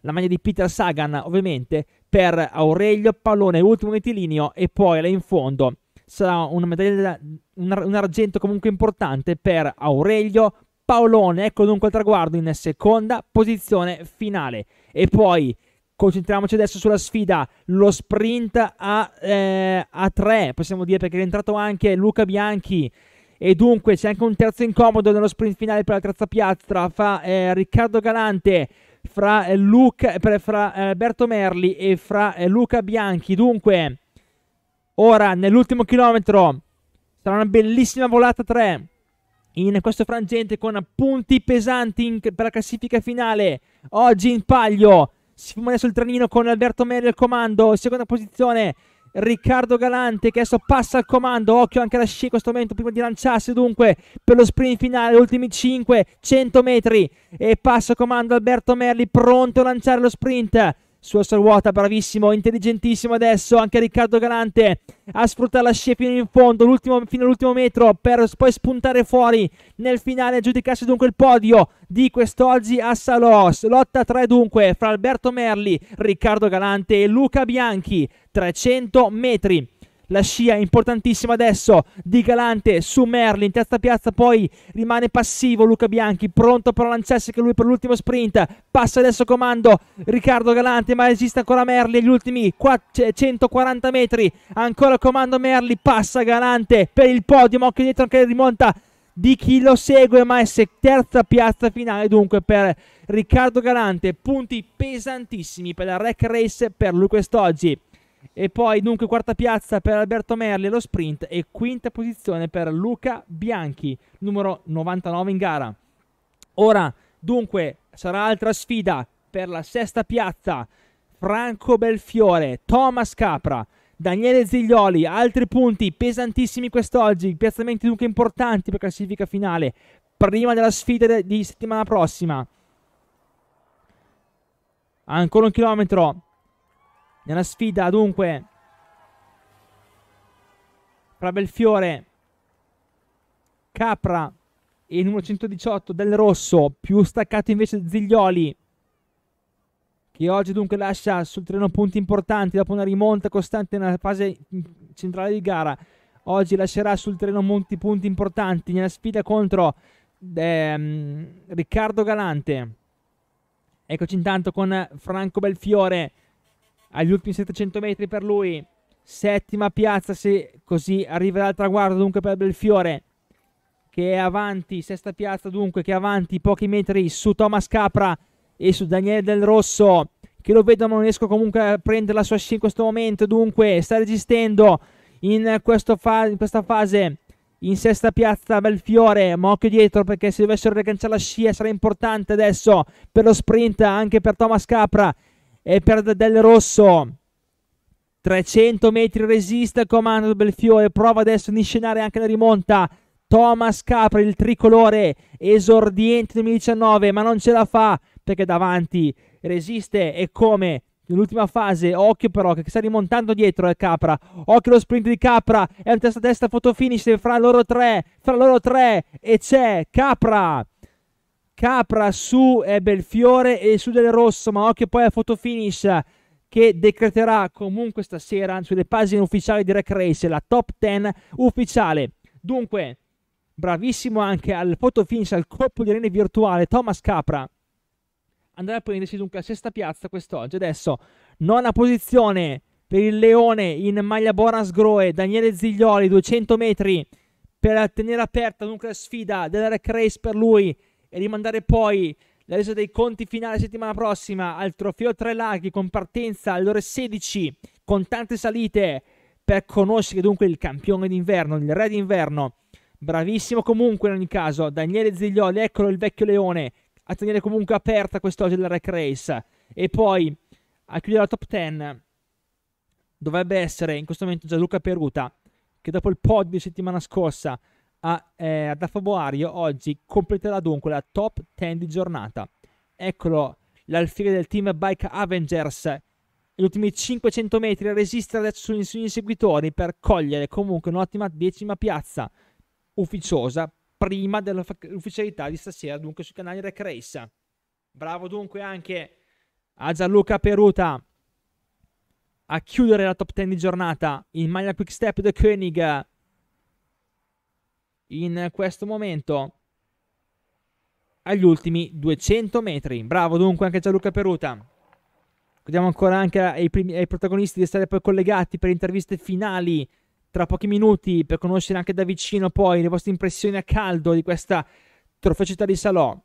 La maglia di Peter Sagan ovviamente per Aurelio Paolone, ultimo vitilineo e poi là in fondo sarà una medaglia, un, argento comunque importante per Aurelio Paolone, ecco dunque il traguardo in seconda posizione finale. E poi concentriamoci adesso sulla sfida, lo sprint a, eh, a, tre, possiamo dire, perché è entrato anche Luca Bianchi. E dunque c'è anche un terzo incomodo nello sprint finale per la terza piazza fra eh, Riccardo Galante, fra, eh, Luca, eh, per, fra eh, Berto Merli e fra eh, Luca Bianchi. Dunque, ora nell'ultimo chilometro sarà una bellissima volata 3 in questo frangente con punti pesanti in, per la classifica finale. Oggi in palio si fuma adesso il trenino con Alberto Meri al comando, seconda posizione. Riccardo Galante che adesso passa al comando, occhio anche alla sci in questo momento prima di lanciarsi dunque per lo sprint finale, ultimi 5, 100 metri e passa al comando Alberto Merli pronto a lanciare lo sprint Suosso ruota, bravissimo, intelligentissimo adesso anche Riccardo Galante a sfruttare la scia fino in fondo, fino all'ultimo metro per poi spuntare fuori nel finale, giudicarsi dunque il podio di quest'oggi a Salos. Lotta 3 dunque fra Alberto Merli, Riccardo Galante e Luca Bianchi, 300 metri la scia importantissima adesso di Galante su Merlin, terza piazza poi rimane passivo Luca Bianchi, pronto per lanciarsi che lui per l'ultimo sprint, passa adesso comando Riccardo Galante, ma esiste ancora Merli gli ultimi 140 metri, ancora comando Merli, passa Galante per il podio, ma anche dietro anche rimonta di chi lo segue, ma è terza piazza finale dunque per Riccardo Galante, punti pesantissimi per la Rec Race per lui quest'oggi. E poi dunque quarta piazza per Alberto Merli allo sprint e quinta posizione per Luca Bianchi, numero 99 in gara. Ora dunque sarà altra sfida per la sesta piazza. Franco Belfiore, Thomas Capra, Daniele Ziglioli, altri punti pesantissimi quest'oggi, piazzamenti dunque importanti per classifica finale, prima della sfida di settimana prossima. Ancora un chilometro, nella sfida dunque fra Belfiore, Capra e il numero 118 del Rosso, più staccato invece Ziglioli che oggi dunque lascia sul treno punti importanti dopo una rimonta costante nella fase centrale di gara. Oggi lascerà sul treno molti punti importanti nella sfida contro ehm, Riccardo Galante. Eccoci intanto con Franco Belfiore agli ultimi 700 metri per lui, settima piazza se così arriverà al traguardo dunque per Belfiore che è avanti, sesta piazza dunque che è avanti pochi metri su Thomas Capra e su Daniele Del Rosso che lo vedo ma non riesco comunque a prendere la sua scia in questo momento dunque sta resistendo in, fa in questa fase in sesta piazza Belfiore, ma occhio dietro perché se dovessero riagganciare la scia sarà importante adesso per lo sprint anche per Thomas Capra e per Del Rosso 300 metri resiste comando del Belfiore prova adesso a scenare anche la rimonta Thomas Capri il tricolore esordiente 2019 ma non ce la fa perché davanti resiste e come Nell'ultima fase, occhio però che sta rimontando dietro al eh, Capra. Occhio lo sprint di Capra. È un testa a testa fotofinish fra loro tre. Fra loro tre. E c'è Capra Capra su Belfiore e su Del Rosso, ma occhio poi a fotofinish che decreterà comunque stasera sulle pagine ufficiali di Rec Race la top 10 ufficiale. Dunque, bravissimo anche al fotofinish, al colpo di rene virtuale, Thomas Capra. Andrà a prendersi dunque la sesta piazza quest'oggi. Adesso, nona posizione per il Leone in maglia Boras Groe, Daniele Ziglioli, 200 metri per tenere aperta dunque la sfida della Rec Race per lui e rimandare poi la resa dei conti finale settimana prossima al trofeo Tre Laghi con partenza alle ore 16 con tante salite per conoscere dunque il campione d'inverno, il re d'inverno. Bravissimo comunque in ogni caso Daniele Ziglioli, eccolo il vecchio leone a tenere comunque aperta quest'oggi la Rec Race e poi a chiudere la top 10 dovrebbe essere in questo momento Gianluca Peruta che dopo il pod di settimana scorsa a, eh, ad Affoboario oggi completerà dunque la top 10 di giornata. Eccolo, l'alfiere del team Bike Avengers. Gli ultimi 500 metri resistere adesso sui suoi inseguitori per cogliere comunque un'ottima decima piazza ufficiosa prima dell'ufficialità di stasera dunque sui canali Rec Race. Bravo dunque anche a Gianluca Peruta a chiudere la top 10 di giornata in maglia Quick Step The König in questo momento agli ultimi 200 metri. Bravo dunque anche Gianluca Peruta. Ricordiamo ancora anche ai, primi, ai protagonisti di stare poi collegati per interviste finali tra pochi minuti per conoscere anche da vicino poi le vostre impressioni a caldo di questa trofeo città di Salò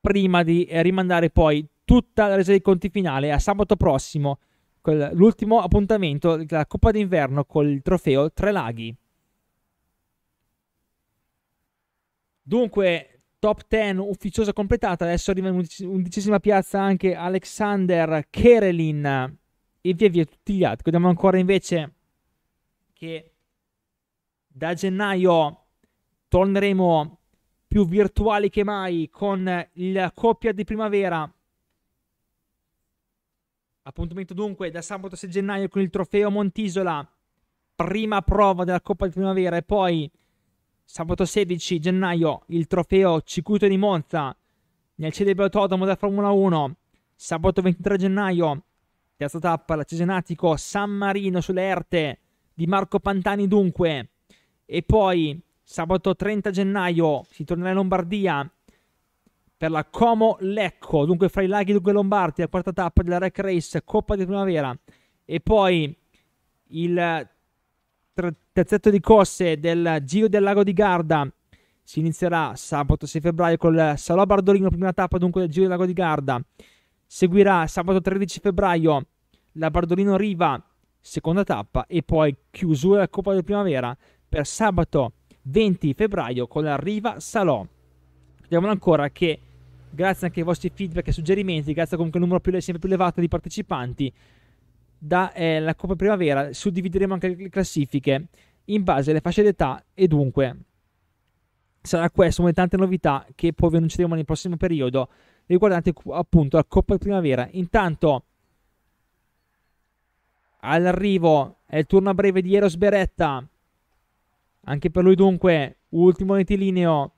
prima di eh, rimandare poi tutta la resa dei conti finale a sabato prossimo con l'ultimo appuntamento della Coppa d'inverno col trofeo Tre Laghi. Dunque, top 10 ufficiosa completata. Adesso arriva in undicesima piazza anche Alexander Kerelin e via via tutti gli altri. Vediamo ancora invece che da gennaio torneremo più virtuali che mai con la coppia di primavera. Appuntamento dunque da sabato 6 gennaio con il trofeo Montisola, prima prova della Coppa di Primavera e poi Sabato 16 gennaio il trofeo Cicuto di Monza nel celebre autodromo della Formula 1. Sabato 23 gennaio, terza tappa, la Cesenatico San Marino sulle Erte di Marco Pantani dunque. E poi sabato 30 gennaio si tornerà in Lombardia per la Como Lecco, dunque fra i laghi dunque Lombardi, la quarta tappa della Rec Race Coppa di Primavera. E poi il terzetto di corse del Giro del Lago di Garda si inizierà sabato 6 febbraio col Salò Bardolino, prima tappa dunque del Giro del Lago di Garda. Seguirà sabato 13 febbraio la Bardolino Riva, seconda tappa, e poi chiusura della Coppa del Primavera per sabato 20 febbraio con la Riva Salò. Vediamo ancora che grazie anche ai vostri feedback e suggerimenti, grazie comunque al numero più, sempre più elevato di partecipanti, dalla eh, Coppa Primavera suddivideremo anche le classifiche in base alle fasce d'età e dunque sarà questa una delle tante novità che poi vi annunceremo nel prossimo periodo riguardante appunto la Coppa Primavera. Intanto all'arrivo è il turno a breve di Eros Beretta. Anche per lui dunque ultimo rettilineo.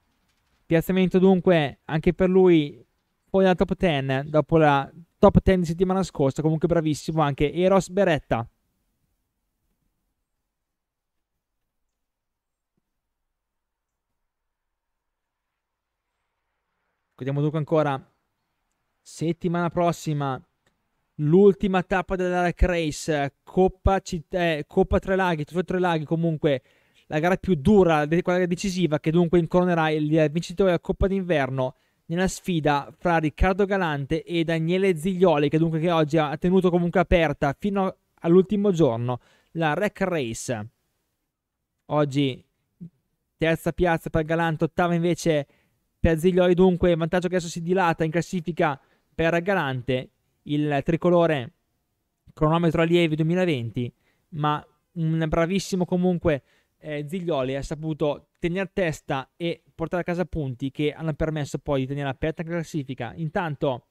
Piazzamento dunque anche per lui poi la top 10 dopo la top 10 di settimana scorsa, comunque bravissimo anche Eros Beretta. Ricordiamo dunque ancora settimana prossima l'ultima tappa della Race, Coppa, Citt- eh, Coppa Tre Laghi, Trofeo Tre Laghi comunque la gara più dura, quella decisiva che dunque incoronerà il vincitore della Coppa d'inverno nella sfida fra Riccardo Galante e Daniele Ziglioli, che dunque che oggi ha tenuto comunque aperta fino all'ultimo giorno la Rec Race. Oggi terza piazza per Galante, ottava invece per Ziglioli, dunque vantaggio che adesso si dilata in classifica per Galante, il tricolore cronometro allievi 2020, ma un bravissimo comunque eh, Ziglioli ha saputo tenere testa e portare a casa punti che hanno permesso poi di tenere aperta la classifica. Intanto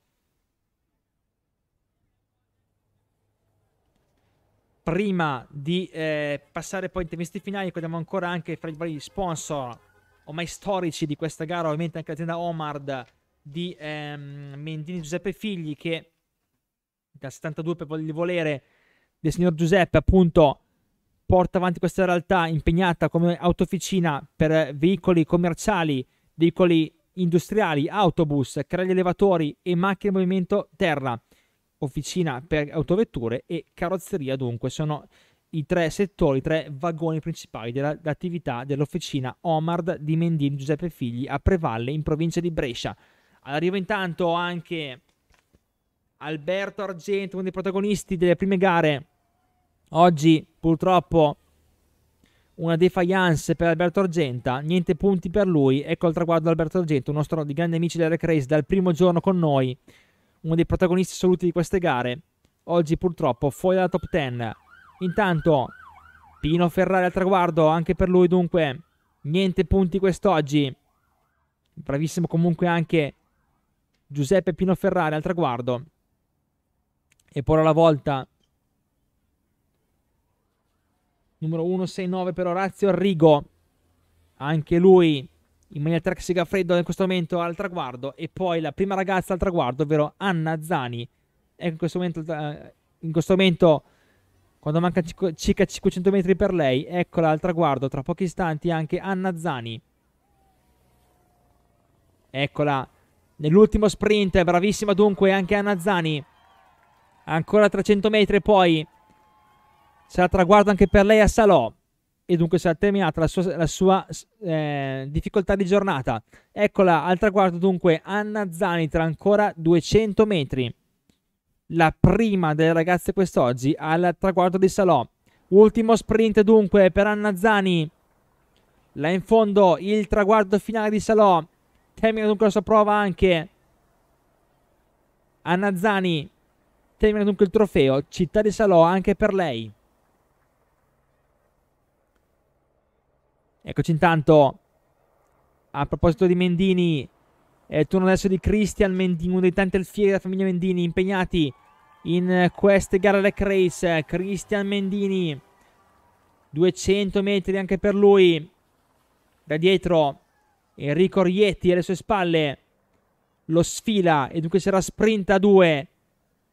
prima di eh, passare poi ai interviste finali ricordiamo ancora anche fra i vari sponsor o mai storici di questa gara ovviamente anche l'azienda Omard di ehm, Mendini Giuseppe Figli che dal 72 per voler volere del signor Giuseppe appunto porta avanti questa realtà impegnata come autofficina per veicoli commerciali, veicoli industriali, autobus, carri elevatori e macchine in movimento terra, officina per autovetture e carrozzeria dunque sono i tre settori, i tre vagoni principali dell'attività dell'officina Omard di Mendini Giuseppe Figli a Prevalle in provincia di Brescia. Arriva intanto anche Alberto Argento, uno dei protagonisti delle prime gare Oggi purtroppo una defiance per Alberto Argenta, niente punti per lui, ecco il traguardo di Alberto Argenta, nostro di grandi amici della Recrace dal primo giorno con noi, uno dei protagonisti assoluti di queste gare, oggi purtroppo fuori dalla top 10. Intanto Pino Ferrari al traguardo, anche per lui dunque, niente punti quest'oggi. Bravissimo comunque anche Giuseppe Pino Ferrari al traguardo. E poi alla volta numero 169 per Orazio Arrigo. anche lui in maniera track Segafredo in questo momento al traguardo e poi la prima ragazza al traguardo, ovvero Anna Zani, è in questo momento, eh, in questo momento quando manca circa 500 metri per lei, eccola al traguardo, tra pochi istanti anche Anna Zani. Eccola nell'ultimo sprint, bravissima dunque anche Anna Zani. Ancora 300 metri poi sarà traguardo anche per lei a Salò e dunque sarà terminata la sua, la sua eh, difficoltà di giornata. Eccola al traguardo dunque Anna Zani tra ancora 200 metri, la prima delle ragazze quest'oggi al traguardo di Salò. Ultimo sprint dunque per Anna Zani. Là in fondo il traguardo finale di Salò. Termina dunque la sua prova anche Anna Zani. Termina dunque il trofeo Città di Salò anche per lei. Eccoci intanto, a proposito di Mendini, è il turno adesso di Christian Mendini, uno dei tanti alfieri della famiglia Mendini impegnati in queste gare alle Race. Christian Mendini, 200 metri anche per lui, da dietro Enrico Rietti alle sue spalle lo sfila e dunque c'era sprint a due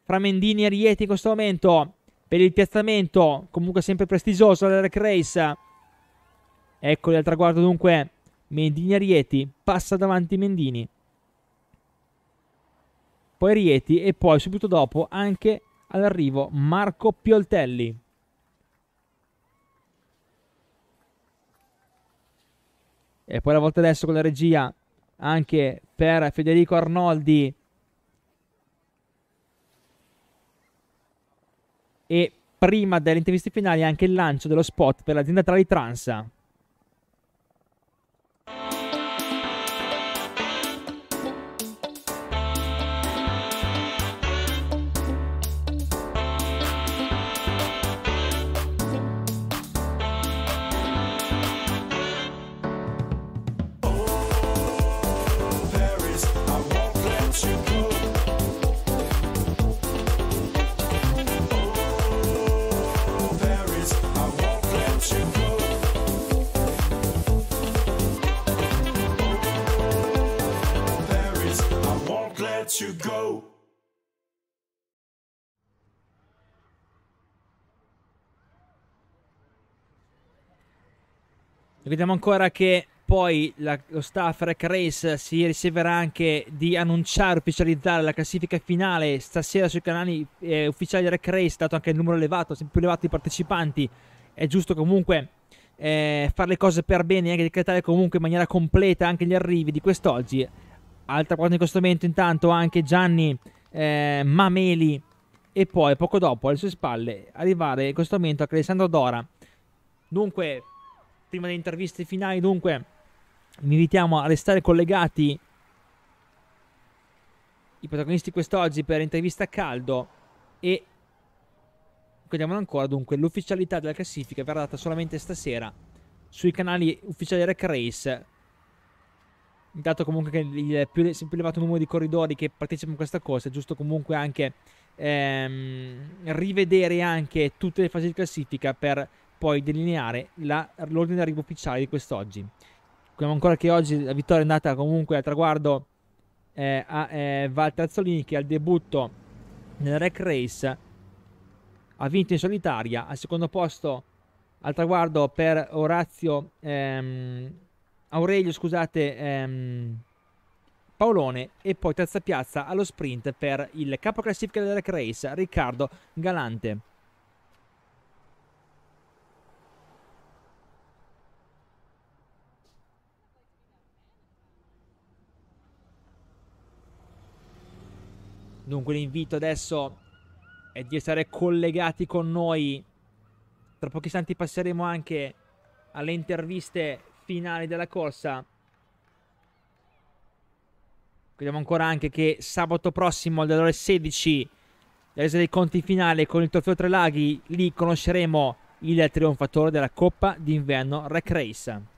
fra Mendini e Rieti in questo momento per il piazzamento comunque sempre prestigioso della Race Eccoli al traguardo dunque. Mendini a Rieti, passa davanti Mendini. Poi Rieti e poi subito dopo anche all'arrivo Marco Pioltelli. E poi la volta adesso con la regia anche per Federico Arnoldi. E prima delle interviste finali anche il lancio dello spot per l'azienda Tralitransa. you go. Vediamo ancora che poi la, lo staff Rec Race si riceverà anche di annunciare, ufficializzare la classifica finale stasera sui canali eh, ufficiali di Rec Race, dato anche il numero elevato, sempre più elevato di partecipanti. È giusto comunque eh, fare le cose per bene e anche decretare comunque in maniera completa anche gli arrivi di quest'oggi. Altra quota di momento intanto anche Gianni eh, Mameli e poi poco dopo alle sue spalle arrivare in questo momento anche Alessandro Dora. Dunque, prima delle interviste finali, dunque, vi invitiamo a restare collegati i protagonisti quest'oggi per intervista a caldo e ricordiamolo ancora, dunque, l'ufficialità della classifica verrà data solamente stasera sui canali ufficiali Rec Race dato comunque che il più, più elevato numero di corridori che partecipano a questa corsa, è giusto comunque anche ehm, rivedere anche tutte le fasi di classifica per poi delineare la, l'ordine d'arrivo ufficiale di quest'oggi. Come ancora che oggi la vittoria è andata comunque al traguardo eh, a eh, Valtrazzolini che al debutto nel Rec Race ha vinto in solitaria, al secondo posto al traguardo per Orazio ehm, Aurelio, scusate, ehm, Paolone e poi terza piazza allo sprint per il capo classifica della Race, Riccardo Galante. Dunque l'invito adesso è di essere collegati con noi. Tra pochi istanti passeremo anche alle interviste finale della corsa. Vediamo ancora anche che sabato prossimo alle ore 16 la resa dei conti finale con il Trofeo Tre Laghi, lì conosceremo il trionfatore della Coppa d'inverno Rack Race.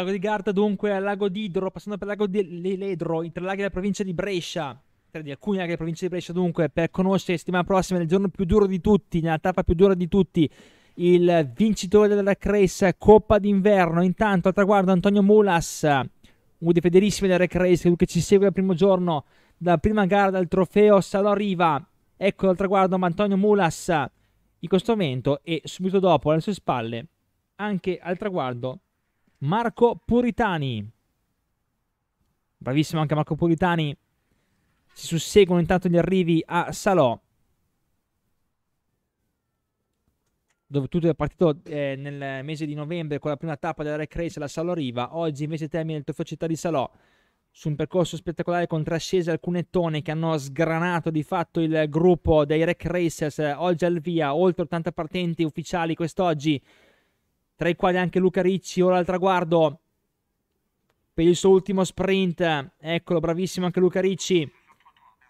lago di Garda, dunque, al lago di Idro, passando per il lago di Ledro, Leledro, laghi della provincia di Brescia, tra di alcuni laghi della provincia di Brescia, dunque, per conoscere settimana prossima, nel giorno più duro di tutti, nella tappa più dura di tutti, il vincitore della Cressa Coppa d'inverno. Intanto, al traguardo, Antonio Mulas, uno dei federissimi della Cressa, che ci segue dal primo giorno, dalla prima gara dal trofeo Salò Riva. Ecco al traguardo Antonio Mulas in questo momento e subito dopo alle sue spalle anche al traguardo Marco Puritani. Bravissimo anche Marco Puritani. Si susseguono intanto gli arrivi a Salò. Dove tutto è partito eh, nel mese di novembre con la prima tappa della Rec Race alla Salò Riva. Oggi invece termina il trofeo città di Salò su un percorso spettacolare con tre ascese al Cunettone che hanno sgranato di fatto il gruppo dei Rec Racers oggi al via, oltre 80 partenti ufficiali quest'oggi tra i quali anche Luca Ricci, ora al traguardo per il suo ultimo sprint, eccolo, bravissimo anche Luca Ricci,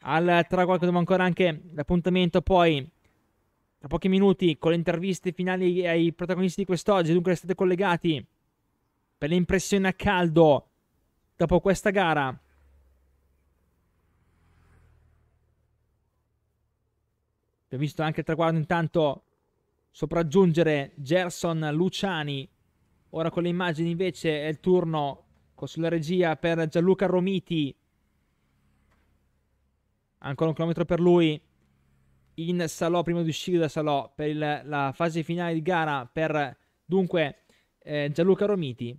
al traguardo abbiamo ancora anche l'appuntamento poi tra pochi minuti con le interviste finali ai protagonisti di quest'oggi, dunque restate collegati per le impressioni a caldo dopo questa gara. Abbiamo visto anche il traguardo intanto sopraggiungere Gerson Luciani. Ora con le immagini invece è il turno sulla regia per Gianluca Romiti. Ancora un chilometro per lui in Salò, prima di uscire da Salò per il, la fase finale di gara per dunque eh, Gianluca Romiti.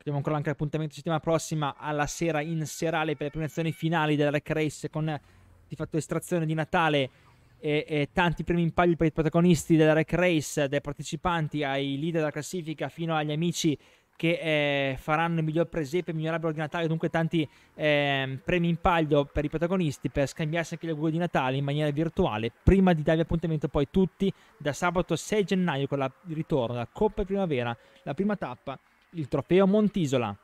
Abbiamo ancora anche appuntamento settimana prossima alla sera in serale per le premiazioni finali della Rec Race con di fatto estrazione di Natale e, e, tanti premi in palio per i protagonisti della Rec Race, dai partecipanti ai leader della classifica fino agli amici che eh, faranno il miglior presepe, il miglior albero di Natale, dunque tanti eh, premi in palio per i protagonisti per scambiarsi anche gli auguri di Natale in maniera virtuale, prima di darvi appuntamento poi tutti da sabato 6 gennaio con la, il ritorno, la Coppa Primavera, la prima tappa il trofeo Montisola.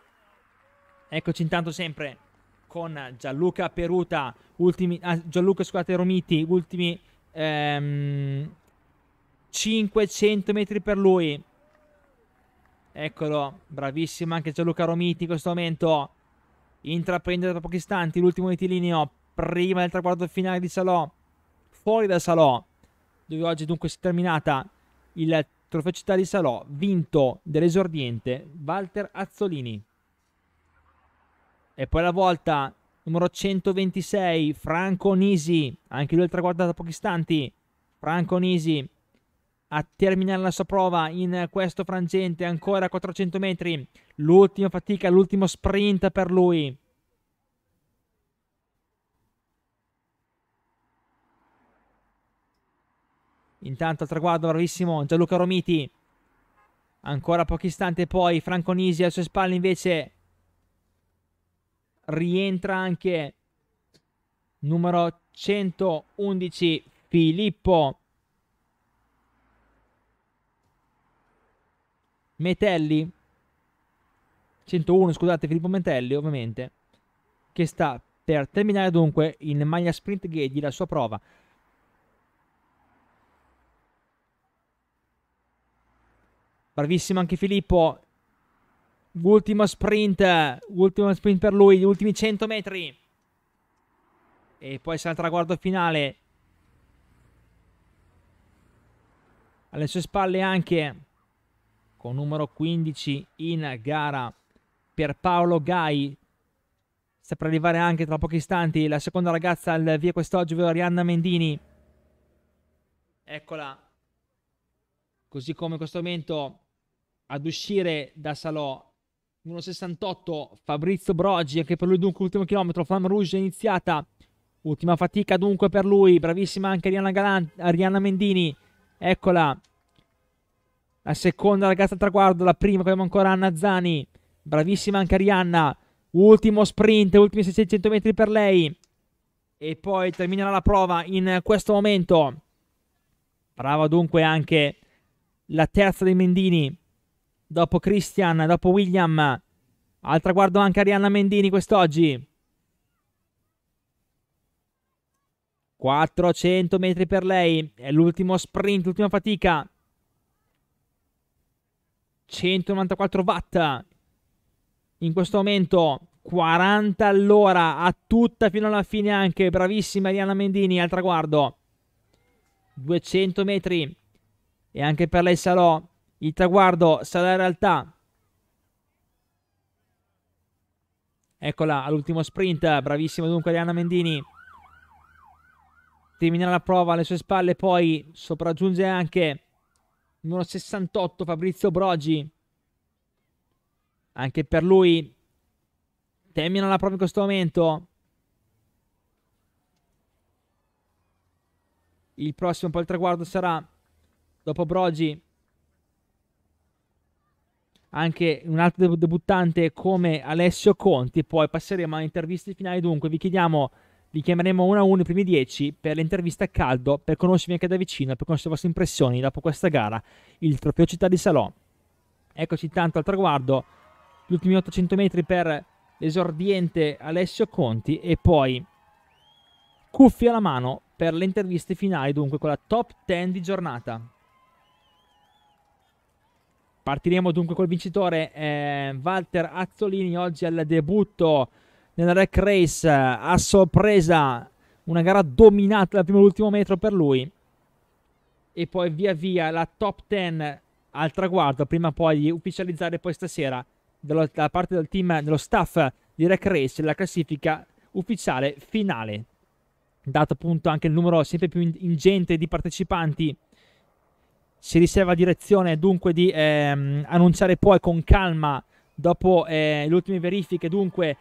Eccoci intanto sempre con Gianluca Peruta, ultimi, ah, Gianluca scusate Romiti, ultimi ehm, 500 metri per lui. Eccolo, bravissimo anche Gianluca Romiti in questo momento. Intraprende tra pochi istanti l'ultimo vitilineo prima del traguardo finale di Salò. Fuori da Salò, dove oggi dunque si è terminata il Trofeo di Salò, vinto dell'esordiente Walter Azzolini. E poi la volta numero 126, Franco Nisi, anche lui il traguardo da pochi istanti. Franco Nisi a terminare la sua prova in questo frangente, ancora 400 metri. L'ultima fatica, l'ultimo sprint per lui. Intanto traguardo, bravissimo Gianluca Romiti. Ancora pochi istanti poi Franco Nisi alle sue spalle invece rientra anche numero 111 Filippo Metelli 101 scusate Filippo Metelli ovviamente che sta per terminare dunque in maglia sprint gauge la sua prova Bravissimo anche Filippo. Ultimo sprint, ultimo sprint per lui, gli ultimi 100 metri. E poi sarà il traguardo finale. Alle sue spalle anche con numero 15 in gara per Paolo Gai. Sta per arrivare anche tra pochi istanti la seconda ragazza al via quest'oggi, ovvero Arianna Mendini. Eccola. Così come in questo momento ad uscire da Salò 1.68 Fabrizio Broggi, anche per lui dunque ultimo chilometro, Flamme Rouge è iniziata, ultima fatica dunque per lui, bravissima anche Arianna, Galant Arianna Mendini, eccola, la seconda ragazza al traguardo, la prima abbiamo ancora Anna Zani, bravissima anche Arianna, ultimo sprint, ultimi 600 metri per lei, e poi terminerà la prova in questo momento, brava dunque anche la terza dei Mendini, dopo Christian, dopo William. Al traguardo anche Arianna Mendini quest'oggi. 400 metri per lei, è l'ultimo sprint, l'ultima fatica. 194 watt in questo momento, 40 all'ora a tutta fino alla fine anche, bravissima Arianna Mendini al traguardo. 200 metri e anche per lei Salò il traguardo sarà in realtà. Eccola all'ultimo sprint, bravissimo dunque Arianna Mendini. Termina la prova alle sue spalle, poi sopraggiunge anche numero 68 Fabrizio Brogi. Anche per lui termina la prova in questo momento. Il prossimo poi il traguardo sarà dopo Brogi anche un altro debuttante come Alessio Conti. Poi passeremo alle interviste finali. Dunque, vi chiediamo, vi chiameremo uno a uno i primi dieci per l'intervista a caldo, per conoscervi anche da vicino, per conoscere le vostre impressioni dopo questa gara, il trofeo Città di Salò. Eccoci tanto al traguardo, gli ultimi 800 metri per l'esordiente Alessio Conti e poi cuffia alla mano per le interviste finali, dunque con la top 10 di giornata. Partiremo dunque col vincitore eh, Walter Azzolini, oggi al debutto nella Rec Race eh, a sorpresa, una gara dominata dal primo all'ultimo metro per lui e poi via via la top 10 al traguardo prima poi di ufficializzare poi stasera dello, da parte del team, dello staff di Rec Race la classifica ufficiale finale dato appunto anche il numero sempre più ingente di partecipanti si riserva direzione dunque di ehm, annunciare poi con calma dopo eh, le ultime verifiche dunque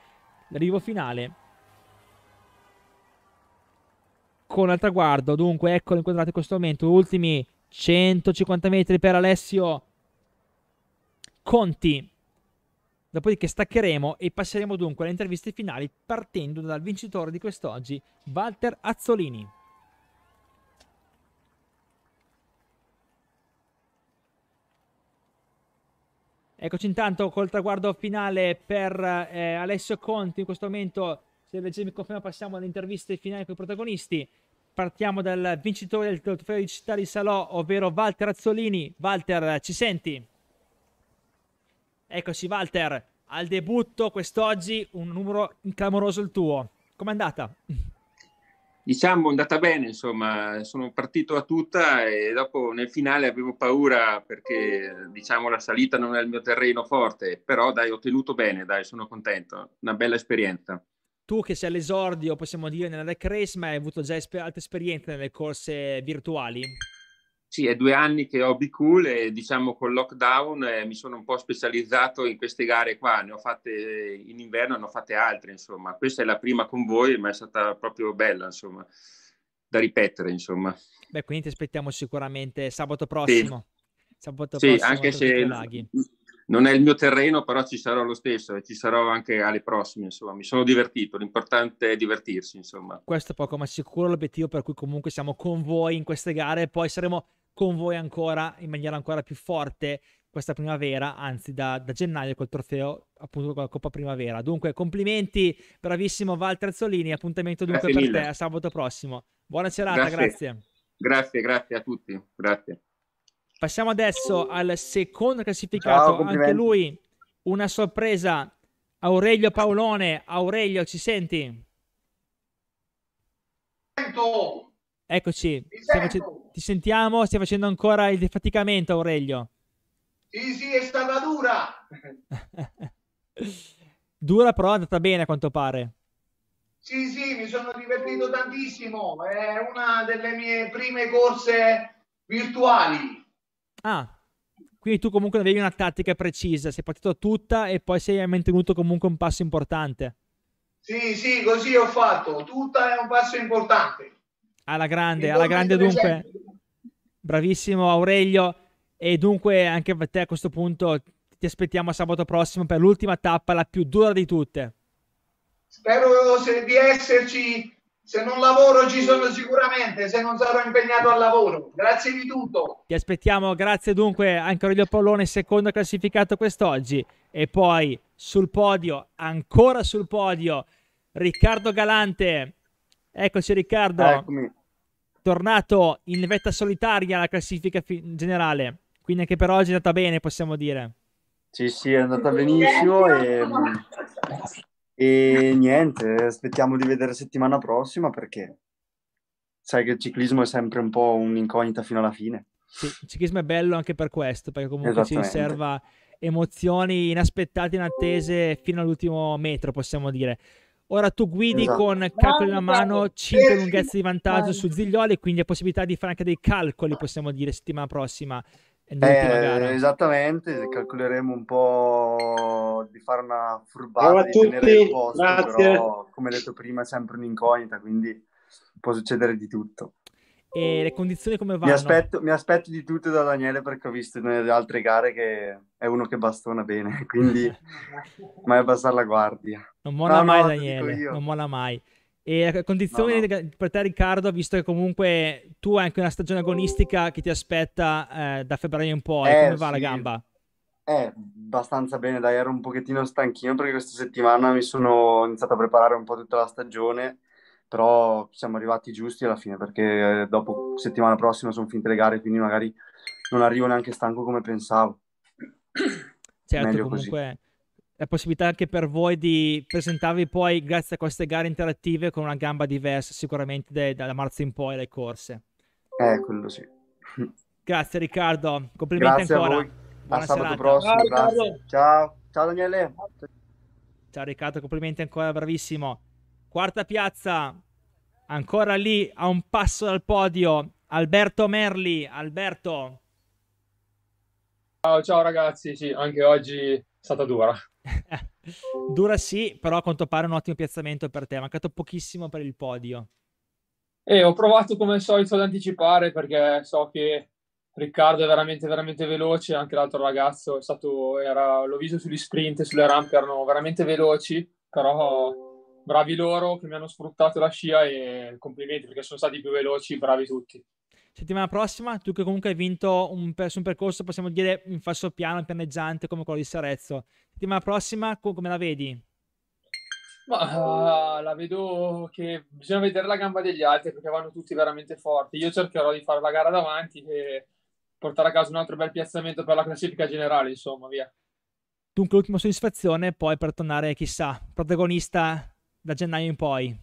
l'arrivo finale con al traguardo dunque eccolo inquadrato in questo momento ultimi 150 metri per Alessio Conti dopodiché staccheremo e passeremo dunque alle interviste finali partendo dal vincitore di quest'oggi Walter Azzolini Eccoci intanto col traguardo finale per eh, Alessio Conti. In questo momento, se la mi conferma, passiamo alle interviste finali con i protagonisti. Partiamo dal vincitore del trofeo di città di Salò, ovvero Walter Azzolini. Walter, ci senti? Eccoci Walter, al debutto quest'oggi un numero clamoroso il tuo. Com'è andata? diciamo è andata bene, insomma, sono partito a tutta e dopo nel finale avevo paura perché diciamo la salita non è il mio terreno forte, però dai, ho tenuto bene, dai, sono contento, una bella esperienza. Tu che sei all'esordio, possiamo dire, nella Rec Race, ma hai avuto già esper- altre esperienze nelle corse virtuali? Sì, è due anni che ho B-Cool e diciamo col lockdown eh, mi sono un po' specializzato in queste gare qua, ne ho fatte eh, in inverno, ne ho fatte altre, insomma. Questa è la prima con voi, ma è stata proprio bella, insomma, da ripetere, insomma. Beh, quindi ti aspettiamo sicuramente sabato prossimo. Sì, sabato sì prossimo, anche se non è il mio terreno, però ci sarò lo stesso e ci sarò anche alle prossime. Insomma, mi sono divertito. L'importante è divertirsi. Insomma, questo è poco ma sicuro l'obiettivo per cui comunque siamo con voi in queste gare. e Poi saremo con voi ancora in maniera ancora più forte questa primavera, anzi da, da gennaio col trofeo appunto con la Coppa Primavera. Dunque complimenti, bravissimo Walter Azzolini, appuntamento dunque grazie per mille. te a sabato prossimo. Buona serata, grazie. grazie. Grazie, grazie a tutti, grazie. Passiamo adesso al secondo classificato, Ciao, anche lui una sorpresa, Aurelio Paolone. Aurelio, ci senti? Sento. Eccoci, sento. Ti sentiamo? Stai facendo ancora il defaticamento, Aurelio? Sì, sì, è stata dura. dura, però è andata bene a quanto pare. Sì, sì, mi sono divertito tantissimo. È una delle mie prime corse virtuali. Ah, quindi tu comunque avevi una tattica precisa, sei partito tutta e poi sei mantenuto comunque un passo importante. Sì, sì, così ho fatto, tutta è un passo importante. Alla grande, alla grande dunque. Bravissimo Aurelio. E dunque anche per te a questo punto ti aspettiamo sabato prossimo per l'ultima tappa, la più dura di tutte. Spero di esserci, se non lavoro ci sono sicuramente, se non sarò impegnato al lavoro. Grazie di tutto. Ti aspettiamo, grazie dunque anche Aurelio Pollone, secondo classificato quest'oggi. E poi sul podio, ancora sul podio, Riccardo Galante, Eccoci Riccardo. Eccomi. Tornato in vetta solitaria alla classifica generale. Quindi anche per oggi è andata bene, possiamo dire. Sì, sì, è andata benissimo e, e niente, aspettiamo di vedere settimana prossima perché sai che il ciclismo è sempre un po' un'incognita fino alla fine. Sì, il ciclismo è bello anche per questo, perché comunque ci riserva emozioni inaspettate, inattese fino all'ultimo metro, possiamo dire. Ora tu guidi esatto. con capo della mano 5 lunghezze di vantaggio su Ziglioli, quindi hai possibilità di fare anche dei calcoli, possiamo dire, settimana prossima. Eh, esattamente, calcoleremo un po' di fare una furbata, Ciao a di tenere il posto, Grazie. però come detto prima è sempre un'incognita, quindi può succedere di tutto e le condizioni come vanno? Mi aspetto, mi aspetto, di tutto da Daniele perché ho visto nelle altre gare che è uno che bastona bene, quindi mai abbassare la guardia. Non mola no, mai no, Daniele, non mola mai. E la condizione no, per te Riccardo, visto che comunque tu hai anche una stagione agonistica che ti aspetta eh, da febbraio in poi, eh, come va sì. la gamba? Eh, abbastanza bene, dai, ero un pochettino stanchino perché questa settimana mi sono iniziato a preparare un po' tutta la stagione però siamo arrivati giusti alla fine perché eh, dopo settimana prossima sono finite le gare, quindi magari non arrivo neanche stanco come pensavo. Certo, Meglio comunque così. la possibilità anche per voi di presentarvi poi grazie a queste gare interattive con una gamba diversa sicuramente da marzo in poi le corse. Eh, quello sì. Grazie Riccardo, complimenti grazie ancora. A voi. Buona a serata. prossimo, ciao, ciao, Ciao Daniele. Ciao Riccardo, complimenti ancora, bravissimo. Quarta piazza, ancora lì a un passo dal podio, Alberto Merli. Alberto. Ciao, ciao ragazzi, sì, anche oggi è stata dura. dura sì, però a quanto pare un ottimo piazzamento per te, è mancato pochissimo per il podio. E eh, ho provato come al solito ad anticipare perché so che Riccardo è veramente, veramente veloce, anche l'altro ragazzo è stato, era, l'ho visto sugli sprint, sulle rampe erano veramente veloci, però bravi loro che mi hanno sfruttato la scia e complimenti perché sono stati più veloci, bravi tutti. Settimana prossima, tu che comunque hai vinto un, per, su un percorso, possiamo dire, in falso piano, pianeggiante come quello di Sarezzo. Settimana prossima, come la vedi? Ma uh, la vedo che bisogna vedere la gamba degli altri perché vanno tutti veramente forti. Io cercherò di fare la gara davanti e portare a casa un altro bel piazzamento per la classifica generale, insomma, via. Dunque, l'ultima soddisfazione, poi per tornare, chissà, protagonista da gennaio in poi.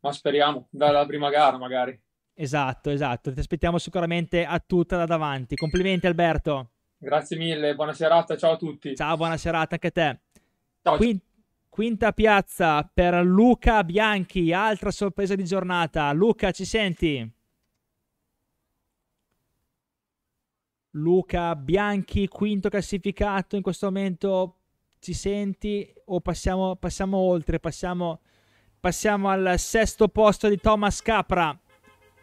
Ma speriamo, dalla prima gara magari. Esatto, esatto, ti aspettiamo sicuramente a tutta da davanti. Complimenti Alberto. Grazie mille, buona serata, ciao a tutti. Ciao, buona serata anche a te. Ciao. Quinta, quinta piazza per Luca Bianchi, altra sorpresa di giornata. Luca, ci senti? Luca Bianchi, quinto classificato in questo momento, ci senti o passiamo, passiamo oltre, passiamo... Passiamo al sesto posto di Thomas Capra,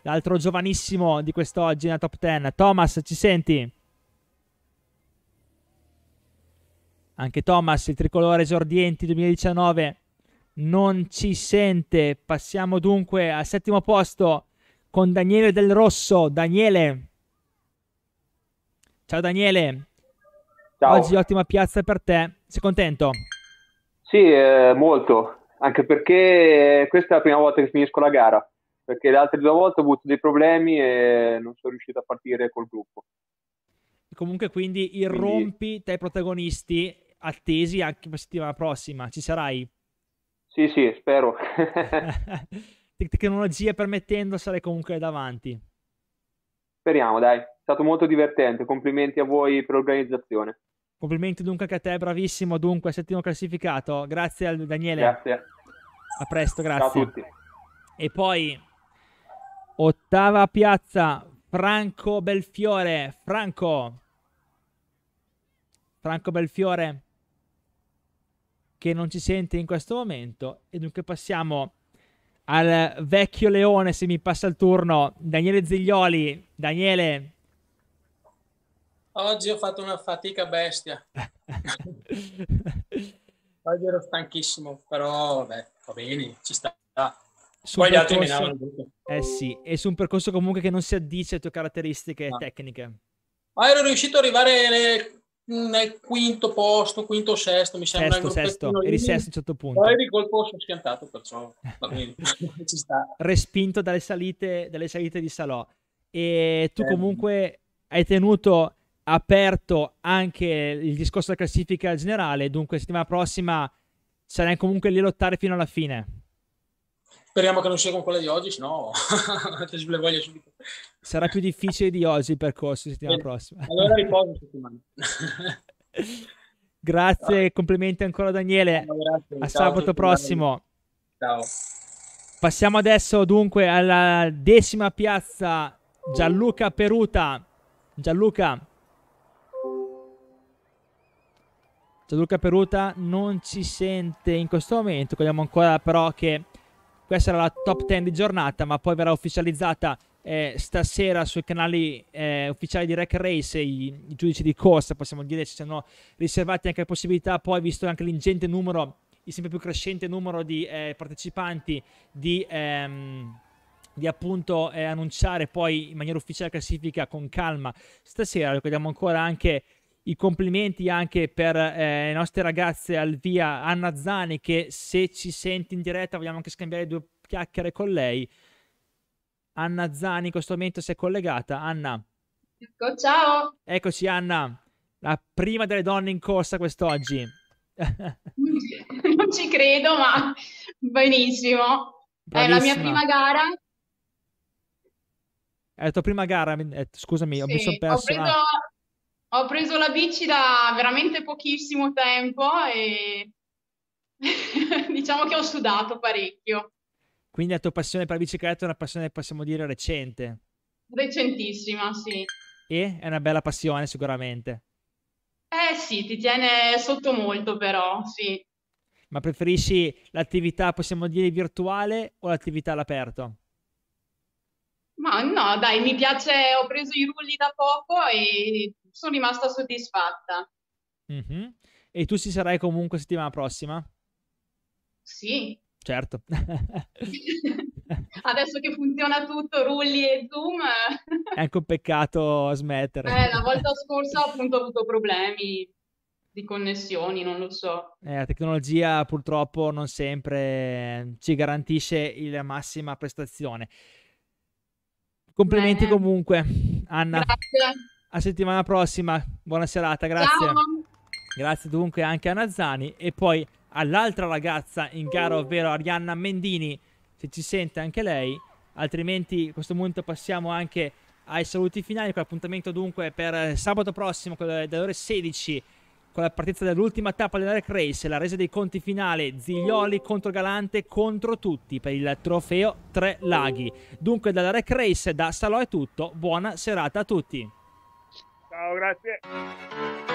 l'altro giovanissimo di quest'oggi nella top 10. Thomas, ci senti? Anche Thomas, il tricolore esordienti 2019, non ci sente. Passiamo dunque al settimo posto con Daniele Del Rosso. Daniele. Ciao Daniele. Ciao. Oggi ottima piazza per te. Sei contento? Sì, eh, molto anche perché questa è la prima volta che finisco la gara, perché le altre due volte ho avuto dei problemi e non sono riuscito a partire col gruppo. Comunque quindi irrompi quindi... te protagonisti attesi anche la settimana prossima, ci sarai? Sì, sì, spero. Tecnologie permettendo sarei comunque davanti. Speriamo, dai. È stato molto divertente, complimenti a voi per l'organizzazione. Complimenti dunque anche a te, bravissimo. Dunque, settimo classificato. Grazie al Daniele. Grazie. A presto, grazie. Ciao a tutti. E poi ottava piazza Franco Belfiore. Franco. Franco Belfiore che non ci sente in questo momento e dunque passiamo al vecchio leone se mi passa il turno Daniele Ziglioli Daniele Oggi ho fatto una fatica bestia. Oggi ero stanchissimo, però beh, va bene, ci sta. Su Poi gli altri minavano Eh sì, e su un percorso comunque che non si addice alle tue caratteristiche ah. tecniche. Ma ero riuscito ad arrivare nel, nel quinto posto, quinto o sesto, mi sembra. Sesto, sesto, eri sesto a un certo punto. Poi di colpo sono schiantato, perciò va bene, ci sta. Respinto dalle salite, dalle salite di Salò. E tu eh. comunque hai tenuto aperto anche il discorso della classifica generale, dunque settimana prossima sarai comunque lì a lottare fino alla fine. Speriamo che non sia con quella di oggi, sennò ti le voglia subito. Sarà più difficile di oggi il percorso settimana prossima. Allora riposo settimana. grazie, ciao. complimenti ancora Daniele. No, grazie, a ciao, sabato prossimo. Ciao. Passiamo adesso dunque alla decima piazza Gianluca Peruta. Gianluca, Gianluca Peruta non ci sente in questo momento. Vediamo ancora però che questa era la top 10 di giornata, ma poi verrà ufficializzata eh, stasera sui canali eh, ufficiali di Rec Race i, i, giudici di corsa, possiamo dire, ci sono riservati anche la possibilità, poi visto anche l'ingente numero, il sempre più crescente numero di eh, partecipanti, di, ehm, di appunto eh, annunciare poi in maniera ufficiale la classifica con calma. Stasera ricordiamo ancora anche i complimenti anche per eh, le nostre ragazze al via Anna Zani che se ci senti in diretta vogliamo anche scambiare due chiacchiere con lei. Anna Zani in questo momento si è collegata. Anna. Ecco, ciao. Eccoci Anna, la prima delle donne in corsa quest'oggi. non ci credo, ma benissimo. Bravissima. È la mia prima gara. È la tua prima gara? Eh, scusami, sì, ho mi sono perso. Ho preso... Ah ho preso la bici da veramente pochissimo tempo e diciamo che ho sudato parecchio. Quindi la tua passione per la bicicletta è una passione, possiamo dire, recente. Recentissima, sì. E è una bella passione sicuramente. Eh sì, ti tiene sotto molto però, sì. Ma preferisci l'attività, possiamo dire, virtuale o l'attività all'aperto? Ma no, dai, mi piace, ho preso i rulli da poco e sono rimasta soddisfatta. Mm-hmm. E tu ci sarai comunque settimana prossima? Sì. Certo. Adesso che funziona tutto, rulli e zoom. È anche un peccato smettere. Eh, la volta scorsa appunto ho avuto problemi di connessioni, non lo so. Eh, la tecnologia purtroppo non sempre ci garantisce la massima prestazione. Complimenti Bene. comunque, Anna. Grazie a settimana prossima. Buona serata, grazie. Ciao. Grazie dunque anche a Nazzani e poi all'altra ragazza in gara, ovvero Arianna Mendini, se ci sente anche lei. Altrimenti a questo momento passiamo anche ai saluti finali. Con l'appuntamento dunque per sabato prossimo dalle ore 16 con la partenza dell'ultima tappa della Rec Race, la resa dei conti finale, Ziglioli contro Galante contro tutti per il trofeo Tre Laghi. Dunque dalla Rec Race da Salò è tutto, buona serata a tutti. Chao, gracias.